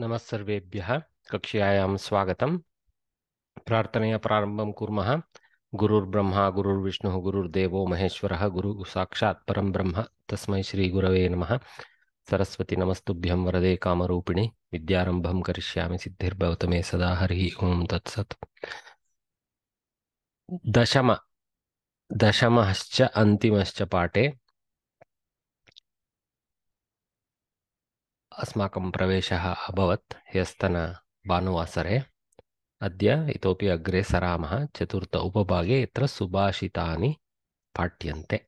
नमस्सर्वेभ्यः कक्षायां स्वागत प्रार्थनया प्रारंभ कूम गुरुर्ब्रह्म गुरुर्विष्णु गुरुर्देव महेश्वर गुरु साक्षात् ब्रह्म तस्म श्रीगुरव नम सरस्वती नमस्तुभ्यं वरदे कामरूपिणि विद्यारंभ करिष्यामि सिद्धिर्भवत मे सदा हरि ओं तत्सत् दशम दशमश्च अंतिमश्च पाठे अस्माकं प्रवेशः अभवत् ह्यस्तनभानुवासरे अद्य इतोपि अग्रे सरामः चतुर्थ उपभागे यत्र सुभाषितानि पाठ्यन्ते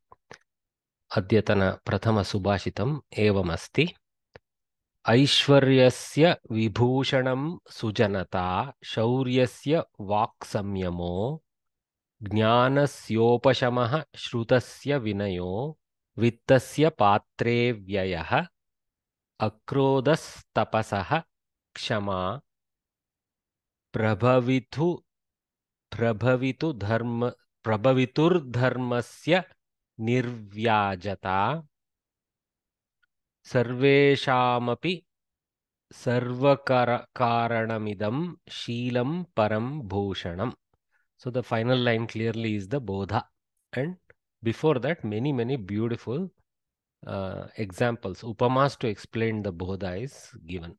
अद्यतनप्रथमसुभाषितम् एवमस्ति ऐश्वर्यस्य विभूषणं सुजनता शौर्यस्य वाक्संयमो ज्ञानस्योपशमः श्रुतस्य विनयो वित्तस्य पात्रे व्ययः अक्रोधस्तपसः क्षमा प्रभवितु प्रभवितु धर्म प्रभवितुर्धर्मस्य निर्व्याजता सर्वेषामपि सर्वकारणमिदं शीलं परं भूषणं so the final line clearly is the bodha and before that many many beautiful uh, examples, upamas to explain the Bodha is given.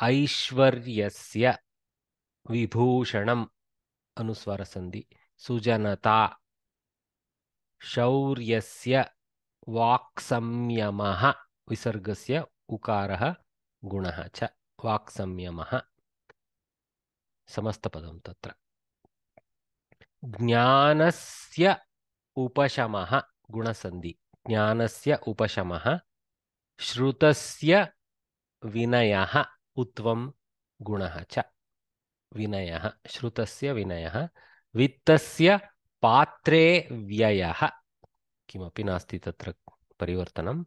Aishwaryasya Vibhushanam Anuswara Sandhi Sujanata Shauryasya Vaksamyamaha Visargasya Ukaraha Gunaha cha Vaksamyamaha tatra तत्र ज्ञानस्य उपशमः गुणसन्धि ज्ञानस्य उपशमः श्रुतस्य विनयः उत्वं गुणः च विनयः श्रुतस्य विनयः वित्तस्य पात्रे व्ययः किमपि नास्ति तत्र परिवर्तनम्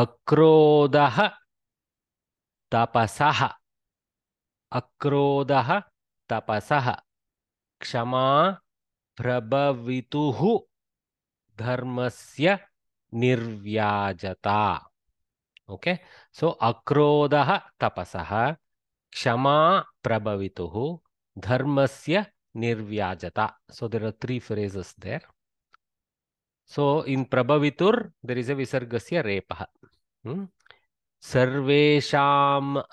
अक्रोधः तपसः अक्रोधः तपसः क्षमा प्रभवितुः धर्मस्य निर्व्याजता ओके सो अक्रोध तपस क्षमा धर्म से निर्व्याजता so there are three phrases there so in प्रभवितुर देर इज a विसर्ग से रेप hmm?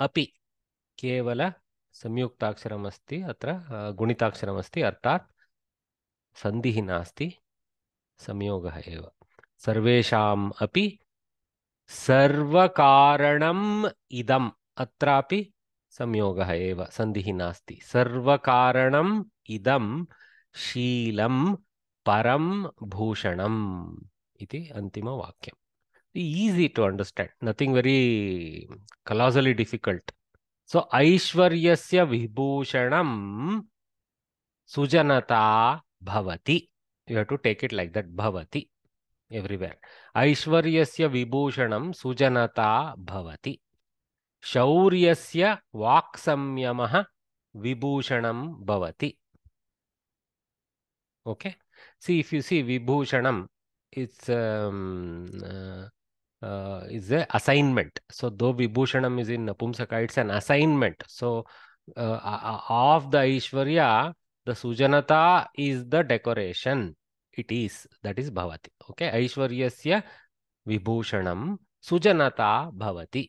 अपि केवल संयुक्ताक्षरमस्ति अत्र गुणिताक्षरमस्ति अर्थात संधि नास्ति संयोगः एव सर्वेषाम् अपि सर्वकारणम् इदम् अत्रापि संयोगः एव सन्धिः नास्ति सर्वकारणम् इदं शीलं परं भूषणम् इति अन्तिमवाक्यम् easy to understand nothing very colossally difficult so ಐಶ್ವರ್ಯಸ್ಯ ವಿಭೂಷಣಂ ಸುಜನತಾ ಭವತಿ you have to take it like that ಭವತಿ एव्रिवेर् ऐश्वर्यस्य विभूषणं सुजनता भवति शौर्यस्य वाक्संयमः विभूषणं भवति okay see if you see vibhushanam it's um, uh, uh, is a assignment so though vibhushanam is in napumsaka it's an assignment so uh, uh, of the aishwarya the sujanata is the decoration it is that is bhavati okay ऐश्वर्य विभूषण सुजनता भवति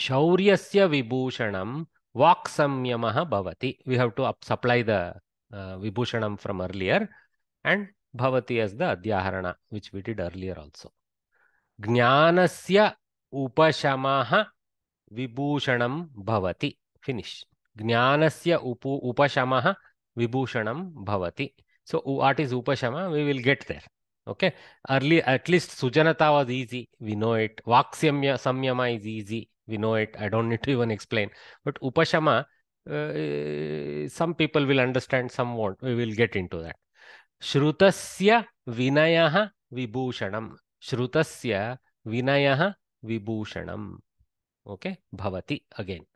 शौर्यस्य विभूषण वाक्सम्यम भवति we have to supply the विभूषण from earlier and भवति एज द अध्याहरण which we did earlier also say उपशम विभूषण भवति ज्ञान से उप उपशम विभूषण भवति सो वाट इज उपशम we will get there Okay. Early, at least Sujanata was easy. We know it. Vaksyamya Samyama is easy. We know it. I don't need to even explain. But Upashama, uh, uh, some people will understand, some won't. We will get into that. Shrutasya Vinayaha Vibhushanam. Shrutasya Vinayaha Vibhushanam. Okay. Bhavati again.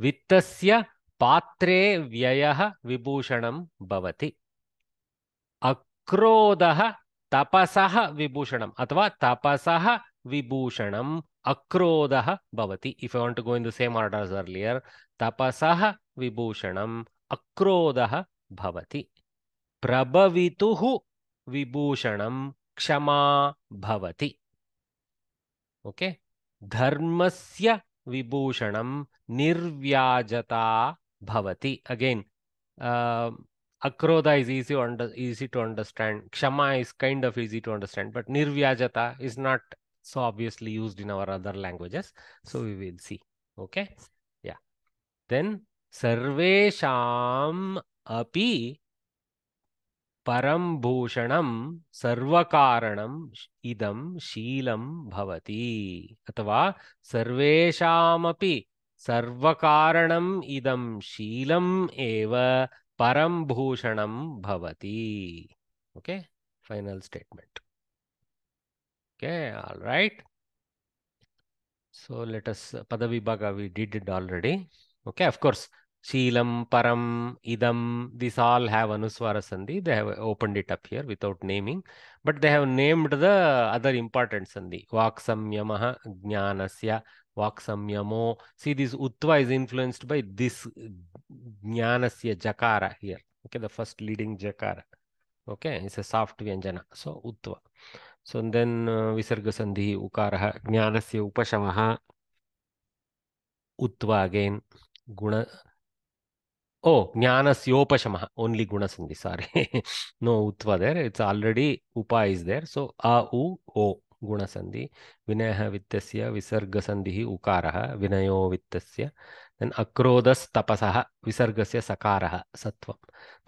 Vittasya Patre vyayaha Vibhushanam Bhavati. Akrodaha तपसः विभूषण अथवा तपसः विभूषण अक्रोध भवति if you want to go in the same orders earlier तपसः विभूषण अक्रोध भवति प्रभवितुः विभूषण क्षमा भवति ओके धर्मस्य विभूषण निर्व्याजता भवति again Akrodha is easy to, under, easy to understand. Kshama is kind of easy to understand, but Nirvyajata is not so obviously used in our other languages. So we will see. Okay. Yeah. Then Sarvesham api param bhushanam sarvakaranam idam shilam bhavati. Atava Sarvesham api Sarvakaranam Idam Shilam एव Bhushanam Bhavati. Okay, final statement. Okay, all right. So let us, Padavibhaga we did it already. Okay, of course, Shilam, Param, Idam, these all have Anuswara Sandhi. They have opened it up here without naming, but they have named the other important Sandhi. Vaksamyamaha, Jnanasya, Vaksamyamo. See, this Uttva is influenced by this ज्ञानस्य जकार here okay the first leading जकार okay it's a soft व्यंजन so उत्व so then विसर्ग संधि उकार ज्ञानस्य उपशम उत्व again गुण ओ ज्ञानस्योपशम only गुण संधि सॉरी नो उत्व देर इट्स ऑलरेडी उपा इज देर सो अ उ ओ गुणसंधि विनय वित्तस्य विसर्गसंधि उकार विनयो वित्तस्य देन अक्रोधस्तपस विसर्ग से सकार सत्व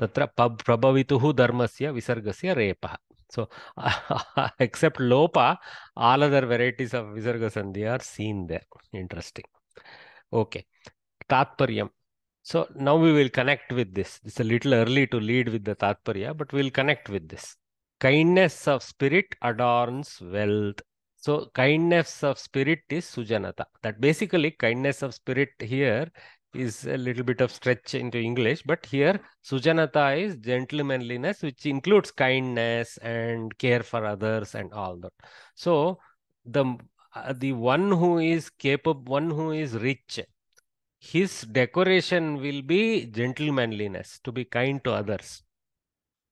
त्र प्रभवि धर्म से विसर्ग से रेप सो एक्सेप्ट लोप आल अदर वेरइटी आफ् विसर्ग संधि are seen there interesting okay तात्पर्य so now we will connect with this this little early to lead with the तात्पर्य but will connect with this kindness of spirit adorns wealth So kindness of spirit is sujanata. That basically kindness of spirit here is a little bit of stretch into English, but here sujanata is gentlemanliness, which includes kindness and care for others and all that. So the uh, the one who is capable, one who is rich, his decoration will be gentlemanliness to be kind to others.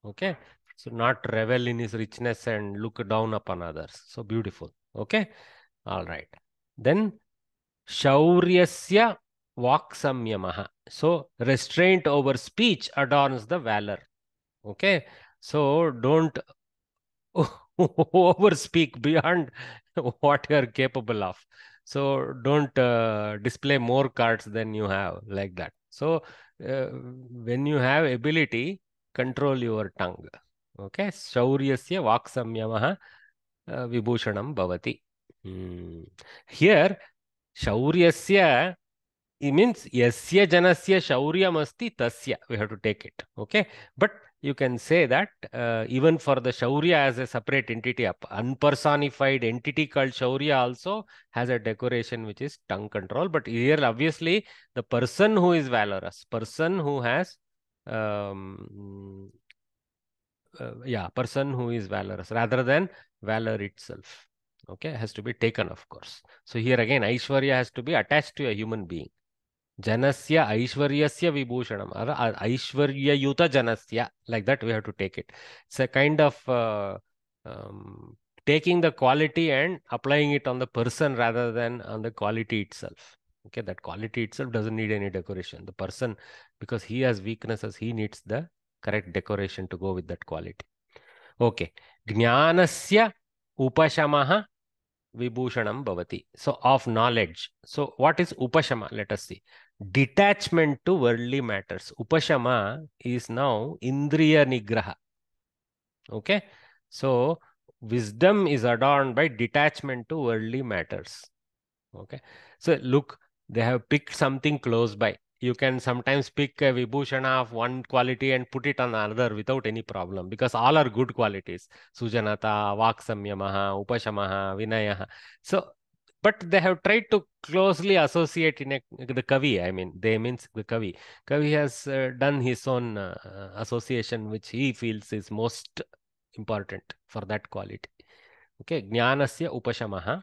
Okay, so not revel in his richness and look down upon others. So beautiful. Okay. All right. Then Shauryasya Vaksamyamaha. So restraint over speech adorns the valor. Okay. So don't over speak beyond what you're capable of. So don't uh, display more cards than you have like that. So uh, when you have ability, control your tongue. Okay hmm, शौर्य से वाक् संयम Vibhushan here शौर्य से mean यन से शौर्यमस्ती तर we have to take it okay but you can say that even for the शौर्य as a separate entity unpersonified entity call शौर्य also has a decoration which is tongue control but here obviously the person who is valorous person who has uh, yeah person who is valorous rather than valor itself okay has to be taken of course so here again aishwarya has to be attached to a human being janasya aishwaryasya vibhushanam or uh, aishwarya yuta janasya like that we have to take it it's a kind of uh, um, taking the quality and applying it on the person rather than on the quality itself okay that quality itself doesn't need any decoration the person because he has weaknesses he needs the correct decoration to go with that quality. Okay. Jnanasya upashamaha vibhushanam bhavati. So of knowledge. So what is upashama? Let us see. Detachment to worldly matters. Upashama is now indriya nigraha. Okay. So wisdom is adorned by detachment to worldly matters. Okay. So look, they have picked something close by you can sometimes pick a vibhushana of one quality and put it on another without any problem because all are good qualities sujanata vaksamyamaha upashamaha vinayaha so but they have tried to closely associate in a, the kavi i mean they means the kavi kavi has uh, done his own uh, association which he feels is most important for that quality okay jnanasya upashamaha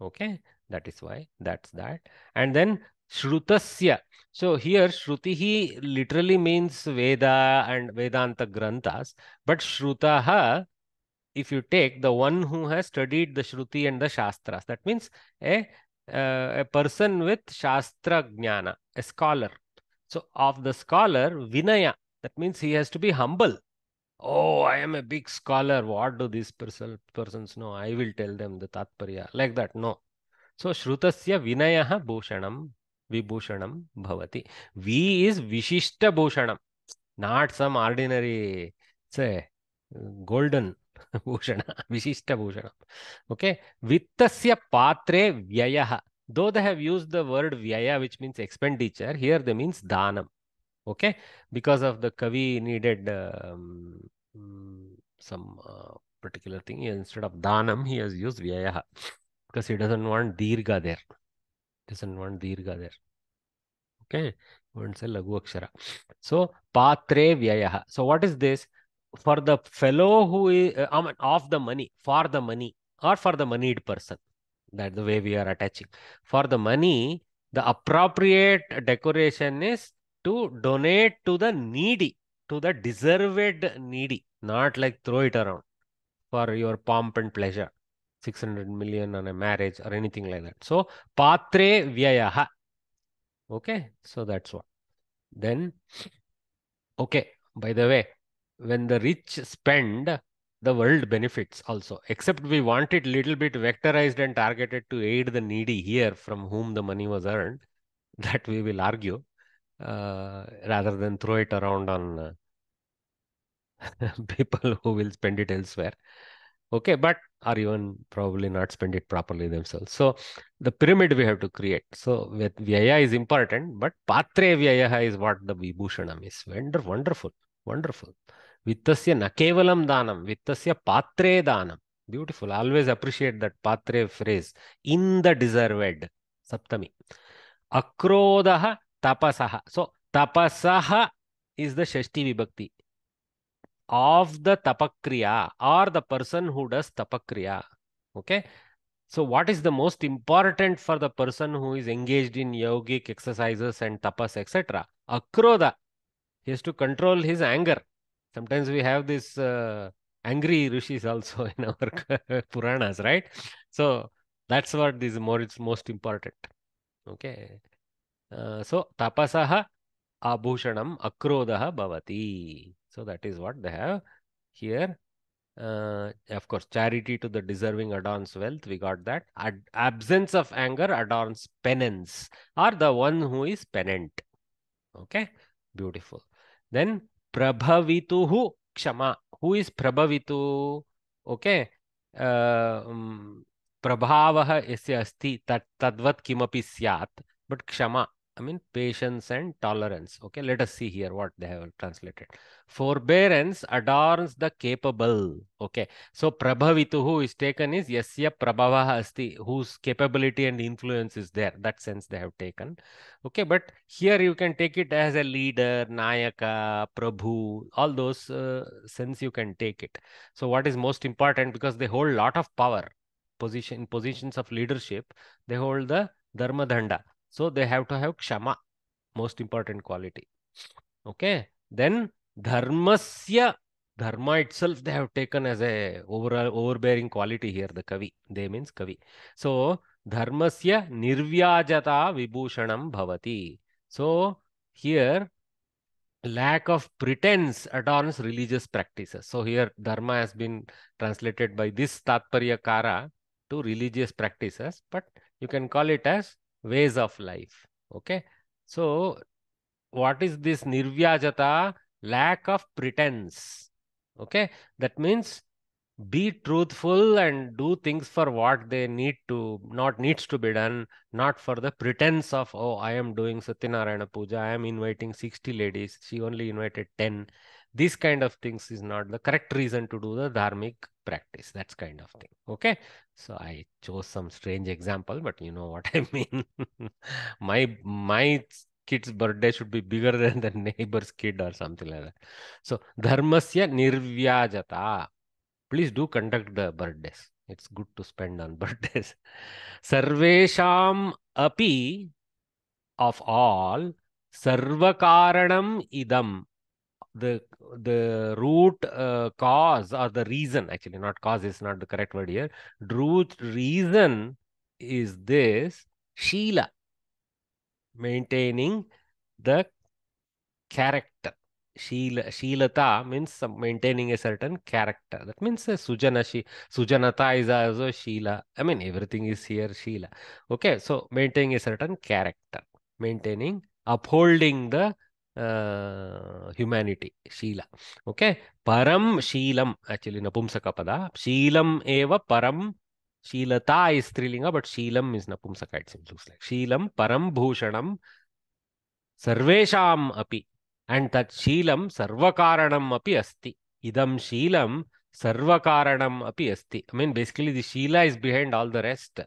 okay that is why that's that and then Shrutasya. So here Shrutihi literally means Veda and Vedanta Granthas, but Shrutaha, if you take the one who has studied the Shruti and the Shastras, that means a, uh, a person with Shastra Jnana, a scholar. So of the scholar, Vinaya, that means he has to be humble. Oh, I am a big scholar. What do these person, persons know? I will tell them the Tatparya. Like that, no. So Shrutasya Vinayaha Bhushanam विभूषण भवति वी is विशिष्ट भूषण not some ordinary say golden भूषण विशिष्ट भूषण okay वित्तस्य पात्रे व्यय though they have use the word व्यय which means expenditure here the means दानम ओके बिकॉज ऑफ द कवि needed some particular thing instead of दानम ही हैज यूज व्यय बिकॉज ही डजंट वांट दीर्घ there doesn't want dirgha there okay wants a lagu akshara so patre vyayah so what is this for the fellow who is uh, I mean, of the money for the money or for the moneyed person that the way we are attaching for the money the appropriate decoration is to donate to the needy to the deserved needy not like throw it around for your pomp and pleasure 600 million on a marriage or anything like that. So, patre vyayaha. Okay, so that's what. Then, okay, by the way, when the rich spend, the world benefits also, except we want it little bit vectorized and targeted to aid the needy here from whom the money was earned. That we will argue uh, rather than throw it around on uh, people who will spend it elsewhere. Okay, but or even probably not spend it properly themselves. So the pyramid we have to create. So with Vyaya is important, but Patre Vyayaha is what the Vibhushanam is. Wonderful, wonderful. Vittasya Nakevalam Danam, Vittasya Patre Danam. Beautiful. Always appreciate that Patre phrase. In the deserved. Saptami. Akrodaha Tapasaha. So Tapasaha is the Shashti Vibhakti of the tapakriya or the person who does tapakriya. Okay. So, what is the most important for the person who is engaged in yogic exercises and tapas, etc.? Akrodha. He has to control his anger. Sometimes we have this uh, angry rishis also in our Puranas, right? So, that's what is more, it's most important. Okay. Uh, so, tapasaha abhushanam akrodha bhavati. So that is what they have here. Uh, of course, charity to the deserving adorns wealth. We got that. Ad absence of anger adorns penance, or the one who is penitent. Okay, beautiful. Then who? kshama. Who is prabhavitu? Okay. Uh, um, प्रभावः यस्य अस्ति तत् तद्वत् किमपि स्यात् but I mean, patience and tolerance. Okay, let us see here what they have translated. Forbearance adorns the capable. Okay, so prabhavitu who is taken is Yasya Prabhavaha Asti, whose capability and influence is there. That sense they have taken. Okay, but here you can take it as a leader, Nayaka, Prabhu, all those uh, sense you can take it. So, what is most important because they hold lot of power position in positions of leadership, they hold the Dharma Dhanda so they have to have kshama, most important quality. Okay. Then dharmasya, dharma itself they have taken as a overall overbearing quality here, the kavi. They means kavi. So dharmasya nirvyajata vibhushanam bhavati. So here lack of pretense adorns religious practices. So here dharma has been translated by this tatparya kara to religious practices, but you can call it as ways of life. Okay. So what is this nirvyajata? Lack of pretense. Okay. That means be truthful and do things for what they need to not needs to be done not for the pretense of oh i am doing satyanarayana puja i am inviting 60 ladies she only invited 10 these kind of things is not the correct reason to do the dharmic practice that's kind of thing okay so i chose some strange example but you know what i mean my my kid's birthday should be bigger than the neighbor's kid or something like that so dharmasya nirvyajata please do conduct the birthdays it's good to spend on birthdays sarvesham api of all sarvakaranam idam the the root uh, cause or the reason actually not cause is not the correct word here root reason is this shila maintaining the character shila shilata means maintaining a certain character that means uh, sujana she sujanata is also shila i mean everything is here shila okay so maintaining a certain character maintaining upholding the humanity ಶೀಲ okay ಪರಂ ಶೀಲಂ actually ನಪುಂಸಕ ಪದ ಶೀಲಂ ಏವ ಪರಂ ಶೀಲತಾ is ಸ್ತ್ರೀಲಿಂಗ ಬಟ್ ಶೀಲಂ ಇಸ್ ನಪುಂಸಕ ಇಟ್ಸ್ ಇನ್ ಲೂಸ್ ಲೈಕ್ ಶೀಲಂ ಪರಂ ಭೂಷಣಂ ಸರ್ವೇಷಾಂ ಅಪಿ ಅಂಡ್ ತತ್ ಶೀಲಂ ಸರ್ವಕಾರಣಂ ಅಪಿ ಅಸ್ತಿ ಇದಂ ಶೀಲಂ ಸರ್ವಕಾರಣಂ ಅಪಿ ಅಸ್ತಿ ಐ ಮೀನ್ ಬೇಸಿಕಲಿ ದಿ ಶೀಲಾ is behind all the rest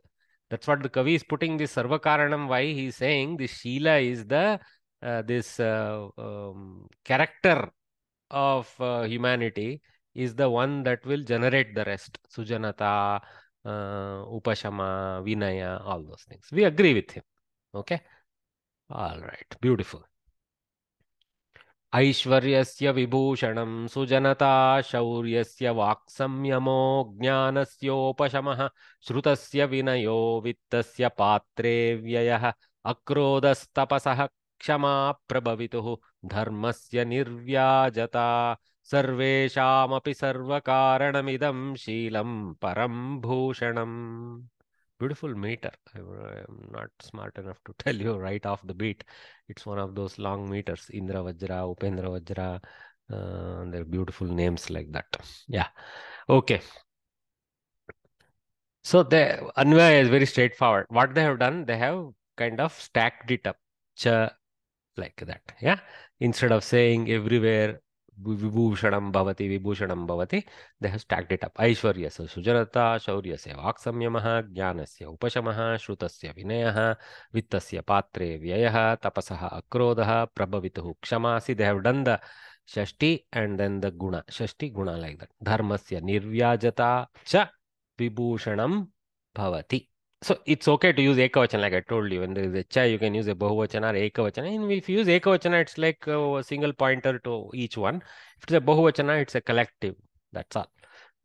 that's what the ಕವಿ ಇಸ್ ಪುಟಿಂಗ್ ದಿ ಸರ್ವಕಾರಣಂ ವೈ ಹಿ ಸೇಯಿಂಗ್ ದಿ ಶೀಲಾ is the uh, this uh, um, character of uh, humanity is the one that will generate the rest sujanata uh, upashama vinaya all those things we agree with him okay all right beautiful ऐश्वर्यस्य विभूषणं सुजनता शौर्यस्य वाक्संयमो ज्ञानस्योपशमः श्रुतस्य विनयो वित्तस्य पात्रे व्ययः अक्रोधस्तपसः क्षमा प्रभवितुः धर्मस्य निर्व्याजता सर्वेषामपि सर्वकारणमिदं शीलं परं भूषणम् beautiful meter I am not smart enough to tell you right off the beat it's one of those long meters Indravajra Upendravajra there beautiful names like that yeah okay so they अन्वय is very straightforward what they have done they have kind of stacked it up च like that. Yeah. Instead of saying everywhere Vibhushanam Bhavati, Vibhushanam Bhavati, they have stacked it up. Aishwaryasa Sujarata, Shaurya Vaksamyamaha, Jnanasya Upashamaha, Shrutasya Vinayaha, Vittasya Patre Vyayaha, Tapasaha Akrodaha, Prabhavitahu Kshamasi. They have done the Shashti and then the Guna. Shashti Guna like that. Dharmasya Nirvyajata Cha Vibhushanam Bhavati. So it's okay to use Ekavachana, like I told you. When there is H, you can use a Bahuvachana or Ekavachana. And if you use Ekavachana, it's like a single pointer to each one. If it's a Bahuvachana, it's a collective. That's all.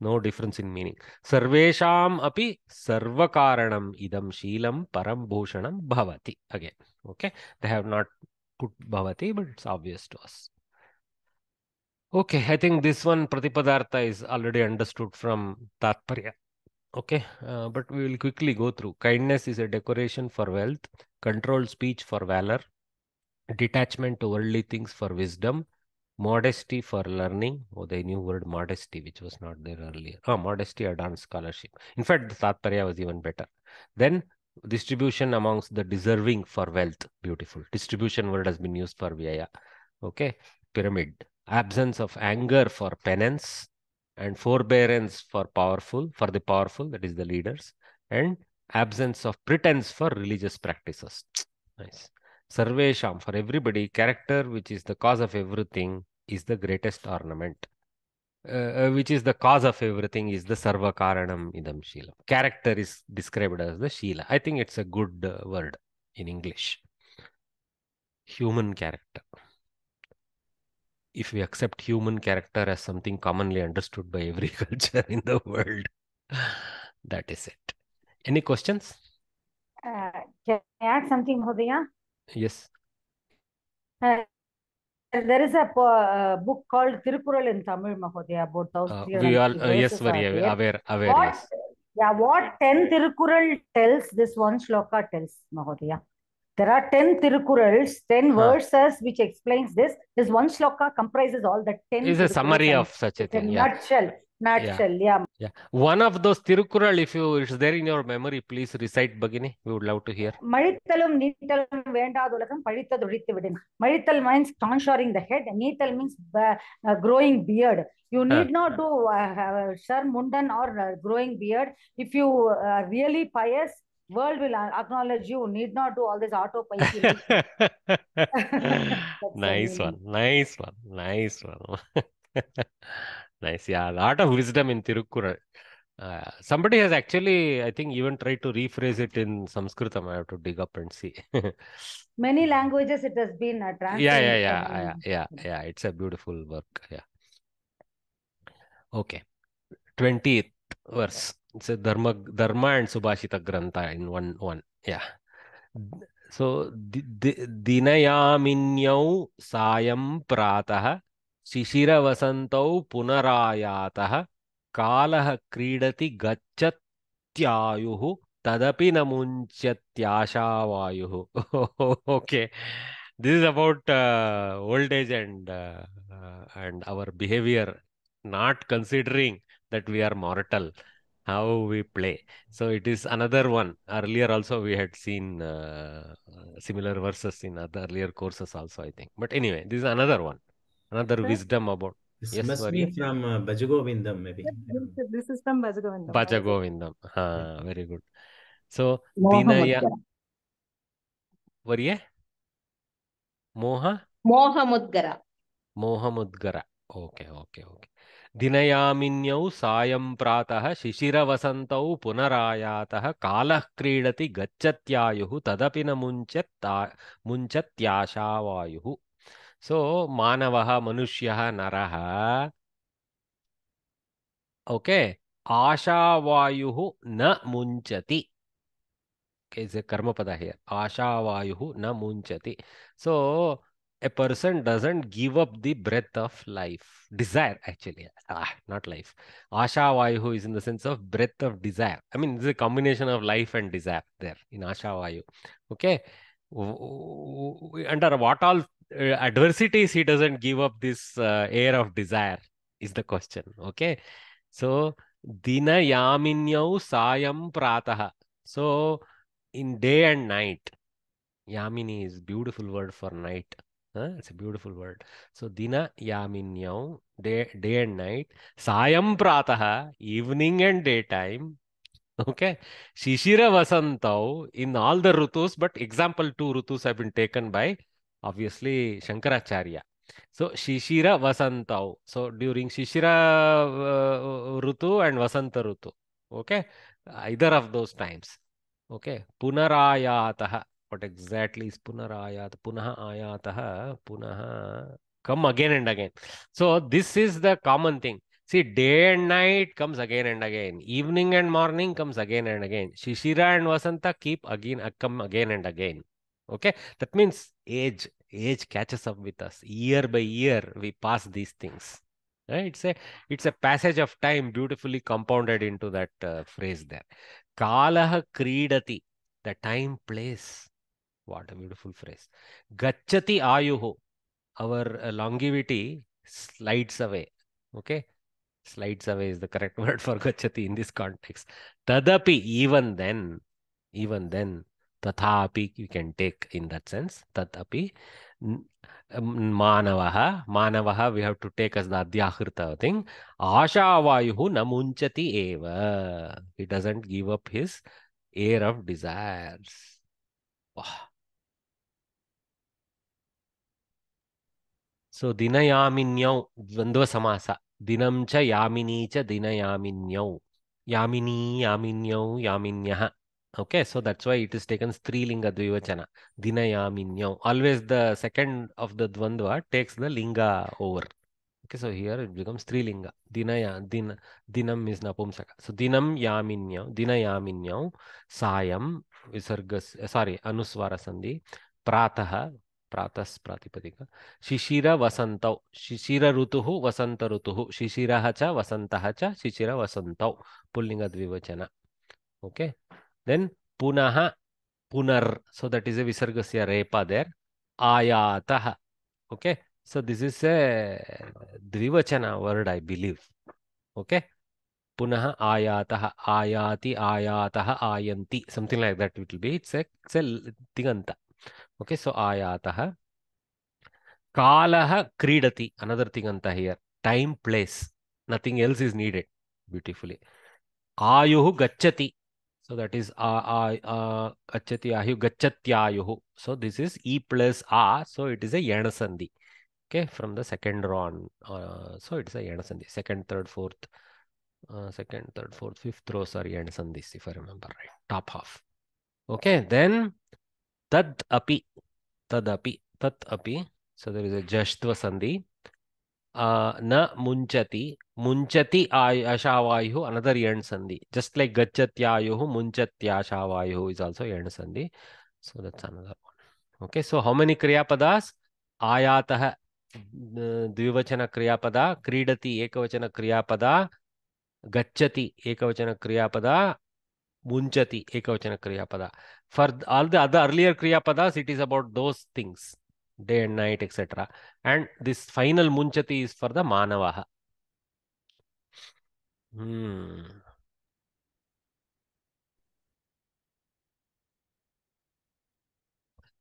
No difference in meaning. Sarvesham api sarvakaranam idam shilam param bhushanam bhavati. Again, okay. They have not put bhavati, but it's obvious to us. Okay, I think this one pratipadartha is already understood from Tatparya. Okay, uh, but we will quickly go through. Kindness is a decoration for wealth, controlled speech for valor, detachment to worldly things for wisdom, modesty for learning. Oh, the new word modesty, which was not there earlier. Oh, modesty advanced scholarship. In fact, the Tatparya was even better. Then distribution amongst the deserving for wealth. Beautiful. Distribution word has been used for Vyaya. Okay, pyramid. Absence of anger for penance and forbearance for powerful, for the powerful, that is the leaders, and absence of pretense for religious practices. Nice. Sarvesham, for everybody, character, which is the cause of everything, is the greatest ornament. Uh, uh which is the cause of everything is the sarva karanam idam shila. Character is described as the shila. I think it's a good uh, word in English. Human character if we accept human character as something commonly understood by every culture in the world that is it any questions uh, can i add something Hodaya? yes uh, there is a uh, book called Tirukural in Tamil, Mahodaya, about uh, those. we all, uh, yes, very aware, aware, aware what, yes. Yeah, what 10 Tirukural tells, this one shloka tells, Mahodaya. There are 10 Tirukkural's 10 huh. verses which explains this. This one shloka comprises all the 10. Is a summary of such a thing. Yeah. Nutshell. Nutshell, yeah. yeah. yeah. One of those Tirukural, if you it's there in your memory, please recite Bagini. We would love to hear. Marital means tonsuring the head, Neetal means uh, uh, growing beard. You need uh, not do uh, uh Sharmundan or uh, growing beard. If you are uh, really pious, world will acknowledge you need not do all this auto nice one nice one nice one nice yeah a lot of wisdom in tirukkural uh, somebody has actually, I think, even tried to rephrase it in Sanskrit. I have to dig up and see. Many languages it has been translated. Uh, yeah, yeah, yeah, yeah, yeah, yeah. It's a beautiful work. Yeah. Okay, twentieth. verse. It's a Dharma, Dharma and Subhashita Grantha in one one. Yeah. So dinayaminyau sayam pratah शिशिरवसन्तौ पुनरायातः कालः क्रीडति गच्छत्यायुः okay. This is about uh, old age and uh, and our behavior not considering uh, that we are mortal how we play so it is another one earlier also we had seen uh, similar verses in other earlier courses also i think but anyway this is another one another okay. wisdom about this yes, must sorry. be from uh, Bhajagovindam, maybe. This is from Bhajagovindam. Bhajagovindam. Ha, very good. So, Dinaya. What is Moha? Mohamudgara. Mohamudgara. Okay okay okay ದಿನಯಾಮಿನ್ಯೌ ಸಾಯಂ ಪ್ರಾತಃ ಶಿಶಿರವಸಂತೌ ಪುನರಾಯಾತಃ ಕಾಲಃ ಕ್ರೀಡತಿ ಗಚ್ಚತ್ಯಾಯು ತದಪಿ ನ ಮುಂಚತ್ತಾ ಮುಂಚತ್ಯಾಶಾವಾಯು so ಮಾನವ ಮನುಷ್ಯ ನರ ಓಕೆ ಆಶಾವಾಯು ನ ಮುಂಚತಿ ಕರ್ಮಪದ ಹಿಯರ್ ಆಶಾವಾಯು ನ ಮುಂಚತಿ so a person doesn't give up the breath of life, desire actually, ah, not life. Asha Vayu is in the sense of breath of desire. I mean, it's a combination of life and desire there in Asha Vayu. Okay. Under what all uh, adversities he doesn't give up this uh, air of desire is the question. Okay. So, Dina Yaminyau Sayam Prataha. So, in day and night, Yamini is beautiful word for night. Uh, it's a beautiful word. So dina yaminyam, day, day and night. Sayam prataha, evening and daytime. Okay. Shishira vasantau in all the rutus, but example two rutus have been taken by obviously Shankaracharya. So Shishira vasantau. So during Shishira uh, rutu and Vasanta rutu. Okay. Either of those times. Okay. Punarayataha what exactly is punarayat punah ayatah punah come again and again so this is the common thing see day and night comes again and again evening and morning comes again and again shishira and vasanta keep again uh, come again and again okay that means age age catches up with us year by year we pass these things right? Eh, it's a it's a passage of time beautifully compounded into that uh, phrase there kalah kridati the time place. What a beautiful phrase. Gachati ayuho. Our uh, longevity slides away. Okay. Slides away is the correct word for gachati in this context. Tadapi, even then, even then, tathapi you can take in that sense. Tatapi, um, manavaha, manavaha we have to take as the adhyakrita thing. Ashawayuhu namunchati eva. He doesn't give up his air of desires. Wow. So ದಿನಯಾಮಿನ್ಯೌ ದ್ವಂದ್ವ ಸಮಾಸ ದಿನಂ ಚ ಯಾಮಿನಿ ಚ ದಿನಯಾಮಿನ್ಯೌ ಯಾಮಿನಿ ಯಾಮಿನ್ಯೌ ಯಾಮಿನ್ಯಃ okay so that's why it is taken strilinga dvivachana dinayaminyau always the second of the dvandva takes the linga over okay so here it becomes strilinga dinaya din dinam is napumsaka so dinam yaminyau dinayaminyau sayam visargas sorry anusvara sandhi pratah प्रात प्रातिपदिक शिशिर वसंत शिशिर ऋतु वसंत ऋतु शिशिर च वसंत च शिशिर वसंत पुलिंग द्विवचन okay then पुनः पुनर् सो दट इज ए विसर्ग से रेप देर आयात okay so this is a द्विवचन वर्ड आई बिलीव ओके पुनः आयात आयाति आयात आयंती something like that with be it's a thing Okay, so ayataha. Kalaha kridati, another thing anta here. Time, place. Nothing else is needed. Beautifully. Ayuhu gachati. So that is a, a, a gachati ayuhu gachatyayu. So this is e plus a. So it is a yanasandhi. Okay, from the second row on. Uh, so it's a yanasandhi. Second, third, fourth. Uh, second, third, fourth, fifth rows are yanasandhis if I remember right. Top half. Okay, then तद अपि तदपि तत् अपि सो there is a जष्त्वसन्धि न मुञ्चति मुञ्चति आयु अशावायुः another एण् सन्धि just like गच्छत्यायुः मुञ्चत्याशावायुः इस् आल्सो एण् सन्धि so that's another okay so how many क्रियापदास् आयातः द्विवचनक्रियापद क्रीडति एकवचनक्रियापद गच्छति एकवचनक्रियापद मुञ्चति एकवचनक्रियापदा For all the other earlier Kriya Padas, it is about those things, day and night, etc. And this final Munchati is for the Manavaha. Hmm.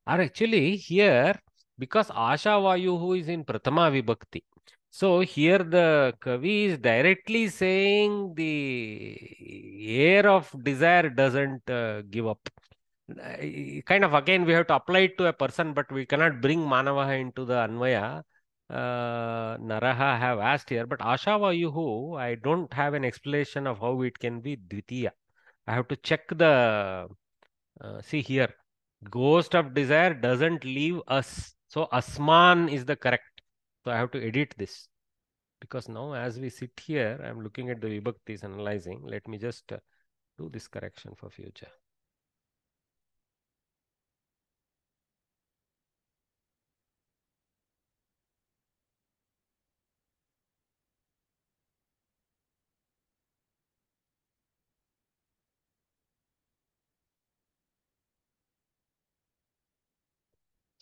Or actually here, because Asha Vayu who is in Pratama Vibhakti. So here the Kavi is directly saying the air of desire doesn't uh, give up kind of again we have to apply it to a person, but we cannot bring Manavaha into the Anvaya. Uh, Naraha have asked here, but Ashava I don't have an explanation of how it can be Dvitiya. I have to check the, uh, see here, ghost of desire doesn't leave us. So Asman is the correct. So I have to edit this because now as we sit here, I'm looking at the Vibhaktis analyzing. Let me just uh, do this correction for future.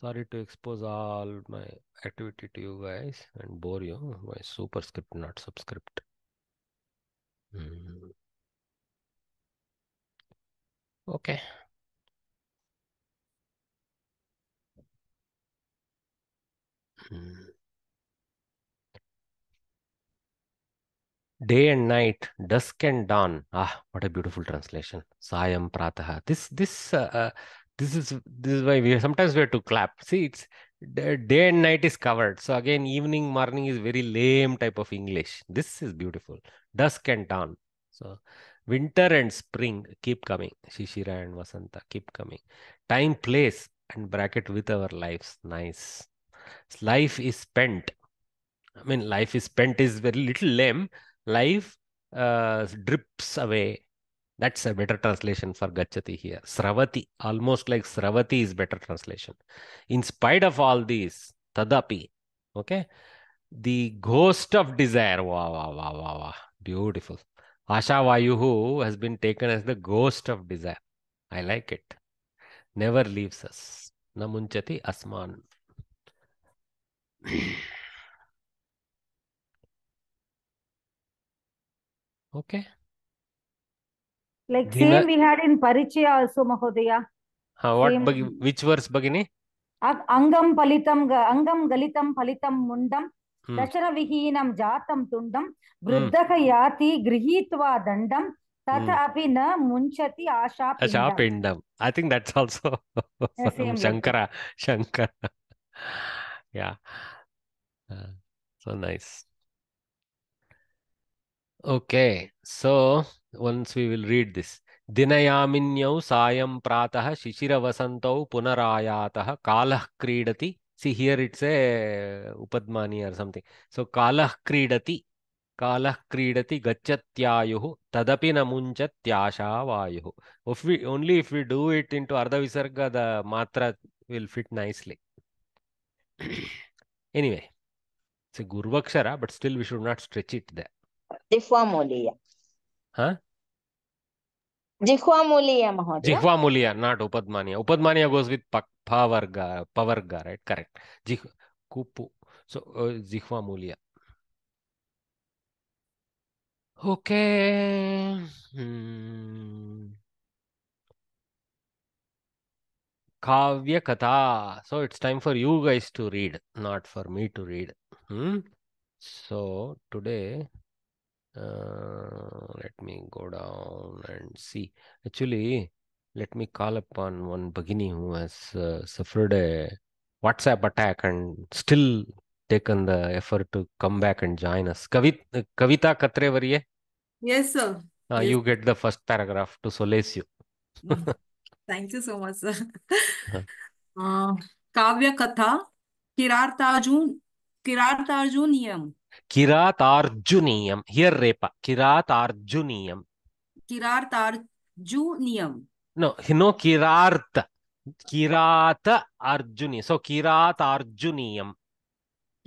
Sorry to expose all my activity to you guys and bore you. My superscript, not subscript. Mm. Okay. Mm. day and night dusk and dawn ah what a beautiful translation sayam pratah this this uh, uh this is this is why we sometimes we have to clap see it's day and night is covered so again evening morning is very lame type of english this is beautiful dusk and dawn so winter and spring keep coming shishira and vasanta keep coming time place and bracket with our lives nice life is spent i mean life is spent is very little lame life uh, drips away that's a better translation for Gachati here. Sravati, almost like Sravati is better translation. In spite of all these, Tadapi, okay? The ghost of desire. Wow, wow, wow, wow, wow. Beautiful. Asha Vayuhu has been taken as the ghost of desire. I like it. Never leaves us. Namunchati Asman. okay. Like Dina... same we had in Parichaya also, Mahodaya. Huh, what same... bagi, which verse, Bagini? Angam palitam, angam galitam palitam mundam, hmm. dasharavihinam jatam tundam, vruddhaka hmm. yati grihitva dandam, tata hmm. api na munchati asha pindam. Asha pindam. I think that's also yeah, Shankara. Shankara. yeah. Uh, so nice. Okay so once we will read this. ದಿನಯಾಮಿನ್ಯೌ ಸಾಯಂ ಪ್ರಾತಃ ಶಿಶಿರವಸಂತೌ ಪುನರಾಯಾತಃ ಕಾಲ ಕ್ರೀಡತಿ see here it's a ಉಪದ್ಮಾನಿ or something so ಕಾಲಃ ಕ್ರೀಡತಿ ಕಾಲಃ ಕ್ರೀಡತಿ ಗಚ್ಚತ್ಯಾಯು ತದಪಿ ನ ಮುಂಚತ್ಯಾಶಾವಾಯು if we only if we do it into ಅರ್ಧ ವಿಸರ್ಗದ ಮಾತ್ರ will fit nicely anyway it's a ಗುರ್ವಕ್ಷರ but still we should not stretch it the जिह्वा मोलिया नाट उपदमानिया उपदमानिया गोज विथ पवर्ग पवर्ग राइट करेक्ट जिह कुपु सो जिह्वा मोलिया ओके काव्य कथा so it's time for you guys to read not for me to read so today Uh, let me go down and see. Actually, let me call upon one Bhagini who has uh, suffered a WhatsApp attack and still taken the effort to come back and join us. Kavit, Kavita Katre Yes, sir. Uh, yes. You get the first paragraph to solace you. Mm. Thank you so much, sir. Uh-huh. uh, Kavya Katha Kirartaju Kirartaju Kiratarjuniyam. Here, Repa. Kiratarjuniyam. Kiratarjuniyam. No, no, Kirarth. Kirata Arjuni. So, Kiratarjuniyam.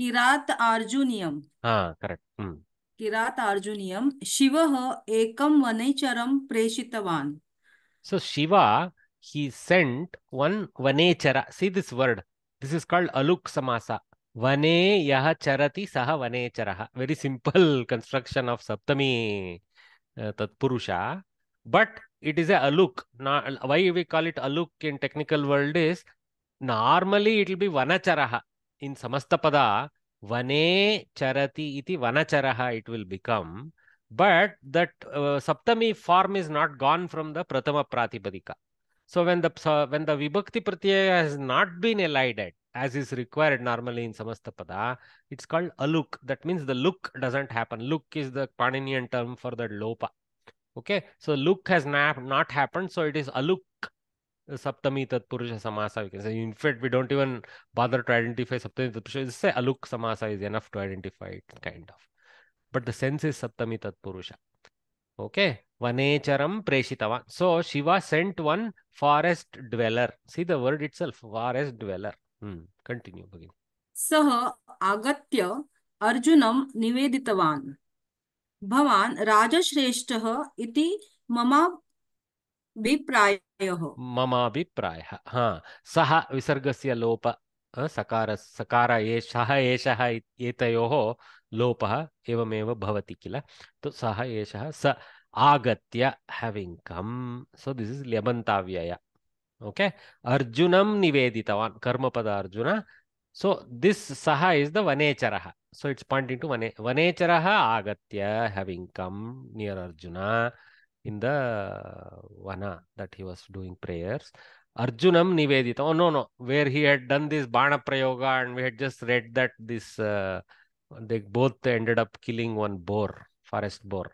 Kiratarjuniyam. Ah, correct. Hmm. Kiratarjuniyam. Shiva ekam vanaicharam preshitavan. So, Shiva, he sent one vanechara. See this word. This is called Aluk Samasa. वने यह चरति सह वने चर very simple construction of सप्तमी तत्पुरुष but it is a अलुक why we call it अलुक in technical world is normally it be वन चर इन समस्त पद वने चरती वन चर it will become but that सप्तमी form is not gone from the प्रथम प्रातिपदिक सो वेन द द विभक्ति प्रत्यय has not been elided as is required normally in Samastapada, it's called aluk. That means the look doesn't happen. Look is the Paninian term for the lopa. Okay, so look has not, not happened, so it is aluk Saptami Tatpurusha Samasa. We can say, in fact, we don't even bother to identify Saptami Tatpurusha. Just say aluk Samasa is enough to identify it, kind of. But the sense is Saptami Tatpurusha. Okay, Vanecharam Preshitava. So Shiva sent one forest dweller. See the word itself, forest dweller. Continue hmm, भगिनि सः आगत्य अर्जुनं निवेदितवान् भवान् राजश्रेष्ठः इति ममाभिप्रायः ममाभिप्रायः हा सः विसर्गस्य लोप सकार सकार एषः एषः एतयोः लोपः एवमेव भवति किल तो सः एषः स आगत्य having come so this is लेबन्ताव्यय okay arjunam niveditavan karma pada arjuna so this saha is the vanecharaha so it's pointing to vane vanecharaha agatya having come near arjuna in the vana that he was doing prayers arjunam nivedita oh no no where he had done this bana prayoga and we had just read that this uh, they both ended up killing one boar forest boar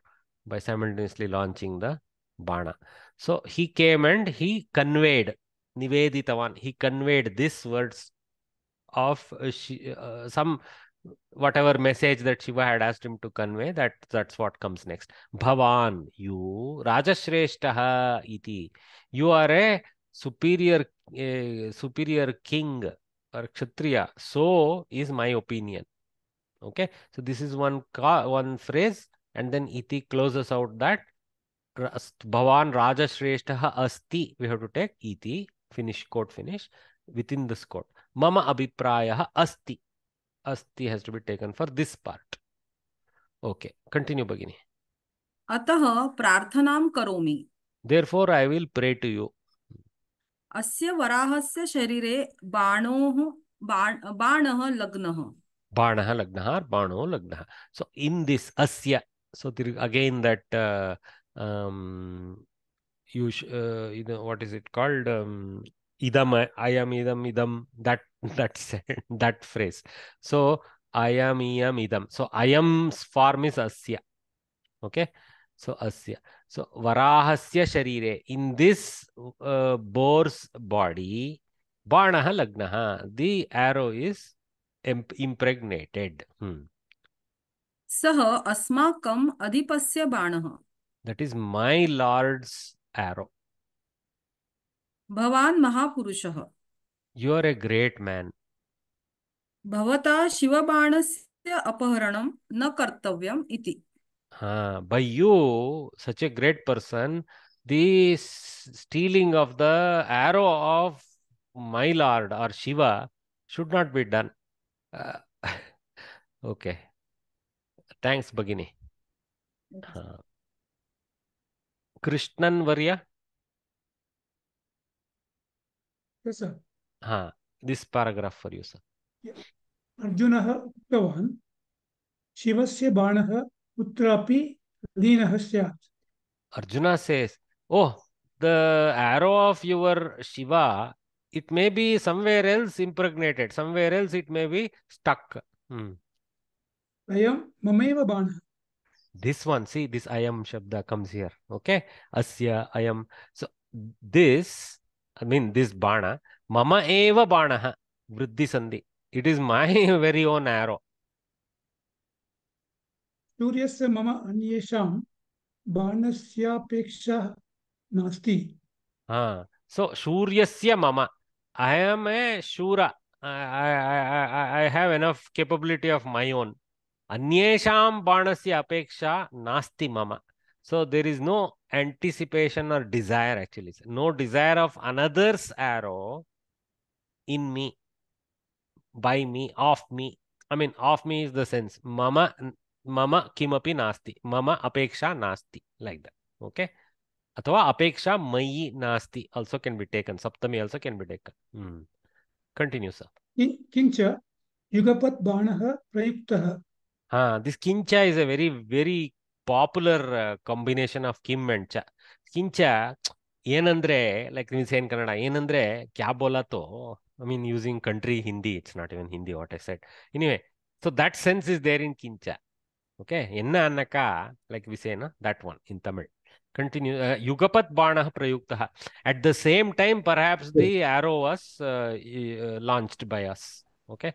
by simultaneously launching the Bana. So he came and he conveyed Niveditavan. He conveyed these words of uh, uh, some whatever message that Shiva had asked him to convey. That that's what comes next. Bhavan, you Rajashreshtaha iti. You are a superior superior king or kshatriya. So is my opinion. Okay. So this is one one phrase, and then iti closes out that भवान् राजश्रेष्ठः अस्ति we have to take इति finish quote finish with in this quote मम अभिप्राय अस्ति अस्ति has to be taken for this part okay continue भगिनि अतः प्रार्थनाम करोमि therefore I will pray to you अस्य वराहस्य शरीरे बाणोः बाणः लग्नः बाणः लग्नः बाणो लग्नः सो इन दिस अस्य so again that um, you uh, you know what is it called um, idam uh, I, am idam idam that that's that phrase so i am i am idam so i am form is asya okay so asya so varahasya sharire in this uh, boar's body banah lagnaha the arrow is impregnated hmm. सः अस्माकम् अधिपस्य बाणः that is my lord's arrow Bhawan महापुरुषः you are a great man Bhavata शिवबाणस्य apaharanam न कर्तव्यम् इति हाँ by you such a great person the stealing of the arrow of my lord or shiva should not be done uh, okay thanks Bhagini. Krishnan वर्या yes sir ha this paragraph for you sir yeah. अर्जुनः उक्तवान् शिवस्य बाणः कुत्रापि लीनः स्यात् Arjuna says, Oh, the arrow of your Shiva, it may be somewhere else impregnated, somewhere else it may be stuck. Hmm. Ayam mameva bana. this one see this i am shabda comes here okay asya i am so this i mean this bana mama eva bana ha? vriddhi sandhi it is my very own arrow suryasya mama bana banasya peksha nasti ha so suryasya mama i am a shura I, I i i have enough capability of my own अन्येषां बाणस्य अपेक्षा नास्ति मम सो there is no anticipation or desire actually no desire of another's arrow in me by me of me I mean of me is the sense मम मम किमपि नास्ति मम अपेक्षा नास्ति लाइक दैट ओके अथवा अपेक्षा मयि नास्ति आल्सो कैन बी टेकन सप्तमी also can be taken continue sir किंच युगपत बाणः प्रयुक्तः Uh, this kincha is a very, very popular uh, combination of kim and cha. Kincha, yenandre, like we say in Canada, yenandre, kya bola to? I mean, using country Hindi, it's not even Hindi what I said. Anyway, so that sense is there in kincha. Okay, enna annaka, like we say, na, that one in Tamil. Continue. Uh, bana prayuktaha. At the same time, perhaps the arrow was uh, uh, launched by us. Okay.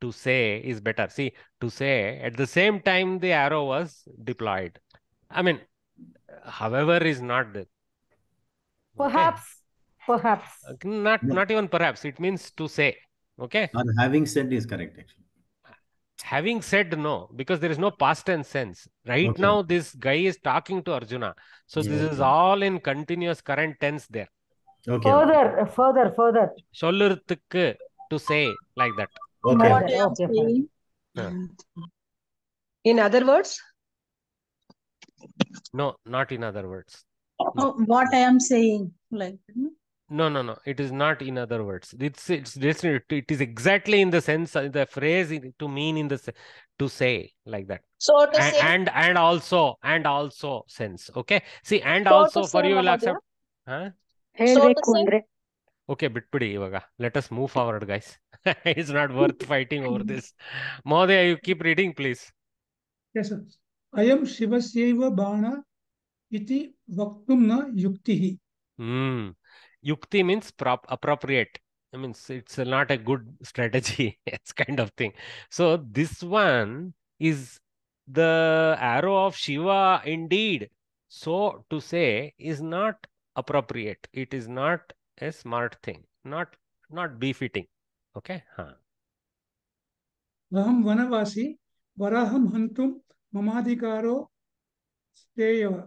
to say is better. See, to say at the same time the arrow was deployed. I mean, however is not the Perhaps. Okay. Perhaps. Uh, not no. not even perhaps. It means to say. Okay. And having said is correct actually. Having said no, because there is no past tense sense. Right okay. now, this guy is talking to Arjuna. So yeah. this is all in continuous current tense there. Okay. Further, further, further. Sollurthukku to say like that. Okay. Yeah. In other words? No, not in other words. No. Oh, what I am saying, like. No, no, no. It is not in other words. It's it's, it's it is exactly in the sense uh, the phrase to mean in the to say like that. So and, say, and, and also and also sense. Okay. See and so also for you will accept. Huh? So okay, bit pretty. Let us move forward, guys. it's not worth fighting over this. Mohdaya, you keep reading, please. Yes, sir. I am Shiva Shivasyeva Bana iti Vaktumna yukti yuktihi. Mm. Yukti means prop appropriate. I mean, it's not a good strategy. it's kind of thing. So this one is the arrow of Shiva indeed. So to say is not appropriate. It is not a smart thing. Not not befitting. Okay okay? हाँ अहम वनवासी वराहम हंतुम ममाधिकारो स्तेयव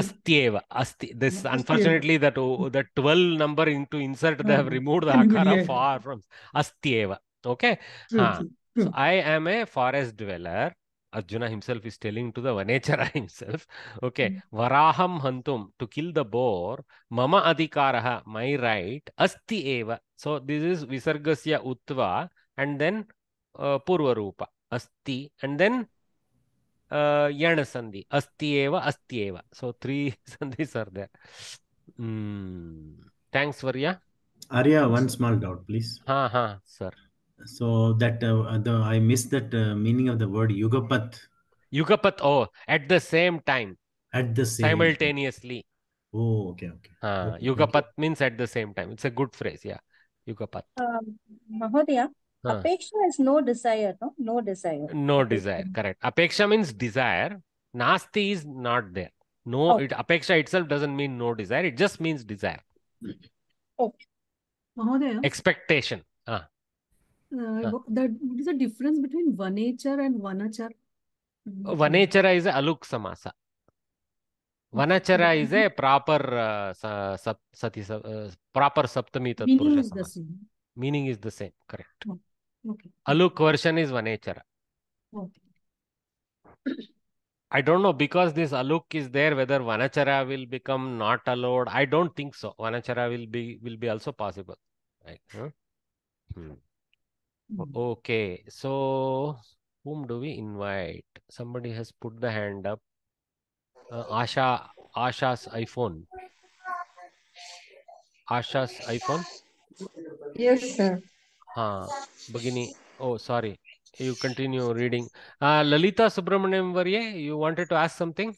अस्त्येव अस्ति this unfortunately that oh, the 12 number into insert they have removed the akara far from astyeva okay uh, so i am a forest dweller Arjuna himself is telling to the Vanechara himself, okay, hmm. Varaham Hantum, to kill the boar, Mama Adhikaraha, my right, Asti Eva. So this is Visargasya Utva and then uh, Purvarupa, Asti, and then uh, Yana Sandhi, Asti Eva, Asti Eva. So three Sandhis are there. Mm. Thanks, Varya. Arya, one small doubt, please. Ha ha, sir so that uh, uh the i missed that uh, meaning of the word yugapat yugapat oh at the same time at the same simultaneously time. oh okay okay, uh, okay yugapat okay. means at the same time it's a good phrase yeah yugapat um, mahodaya huh. apeksha is no desire no no desire no desire correct apeksha means desire nasti is not there no oh. it apeksha itself doesn't mean no desire it just means desire okay mahodaya expectation ah uh, the, what is the difference between vanachar and vanachar? Vanachara is a aluk samasa. Vanachara is a proper uh, sa sati, uh, proper saptami tatpurusha samasa. The same. Meaning is the same, correct. Oh, okay. Aluk version is vanachara. Okay. I don't know because this aluk is there whether vanachara will become not allowed. I don't think so. Vanachara will be will be also possible. Right? Hmm. hmm. Mm-hmm. Okay, so whom do we invite? Somebody has put the hand up. Uh, Asha, Asha's iPhone. Asha's iPhone. Yes, sir. Ah, Bagini. Oh, sorry. You continue reading. Uh, Lalita Subramaniam Varye, you wanted to ask something?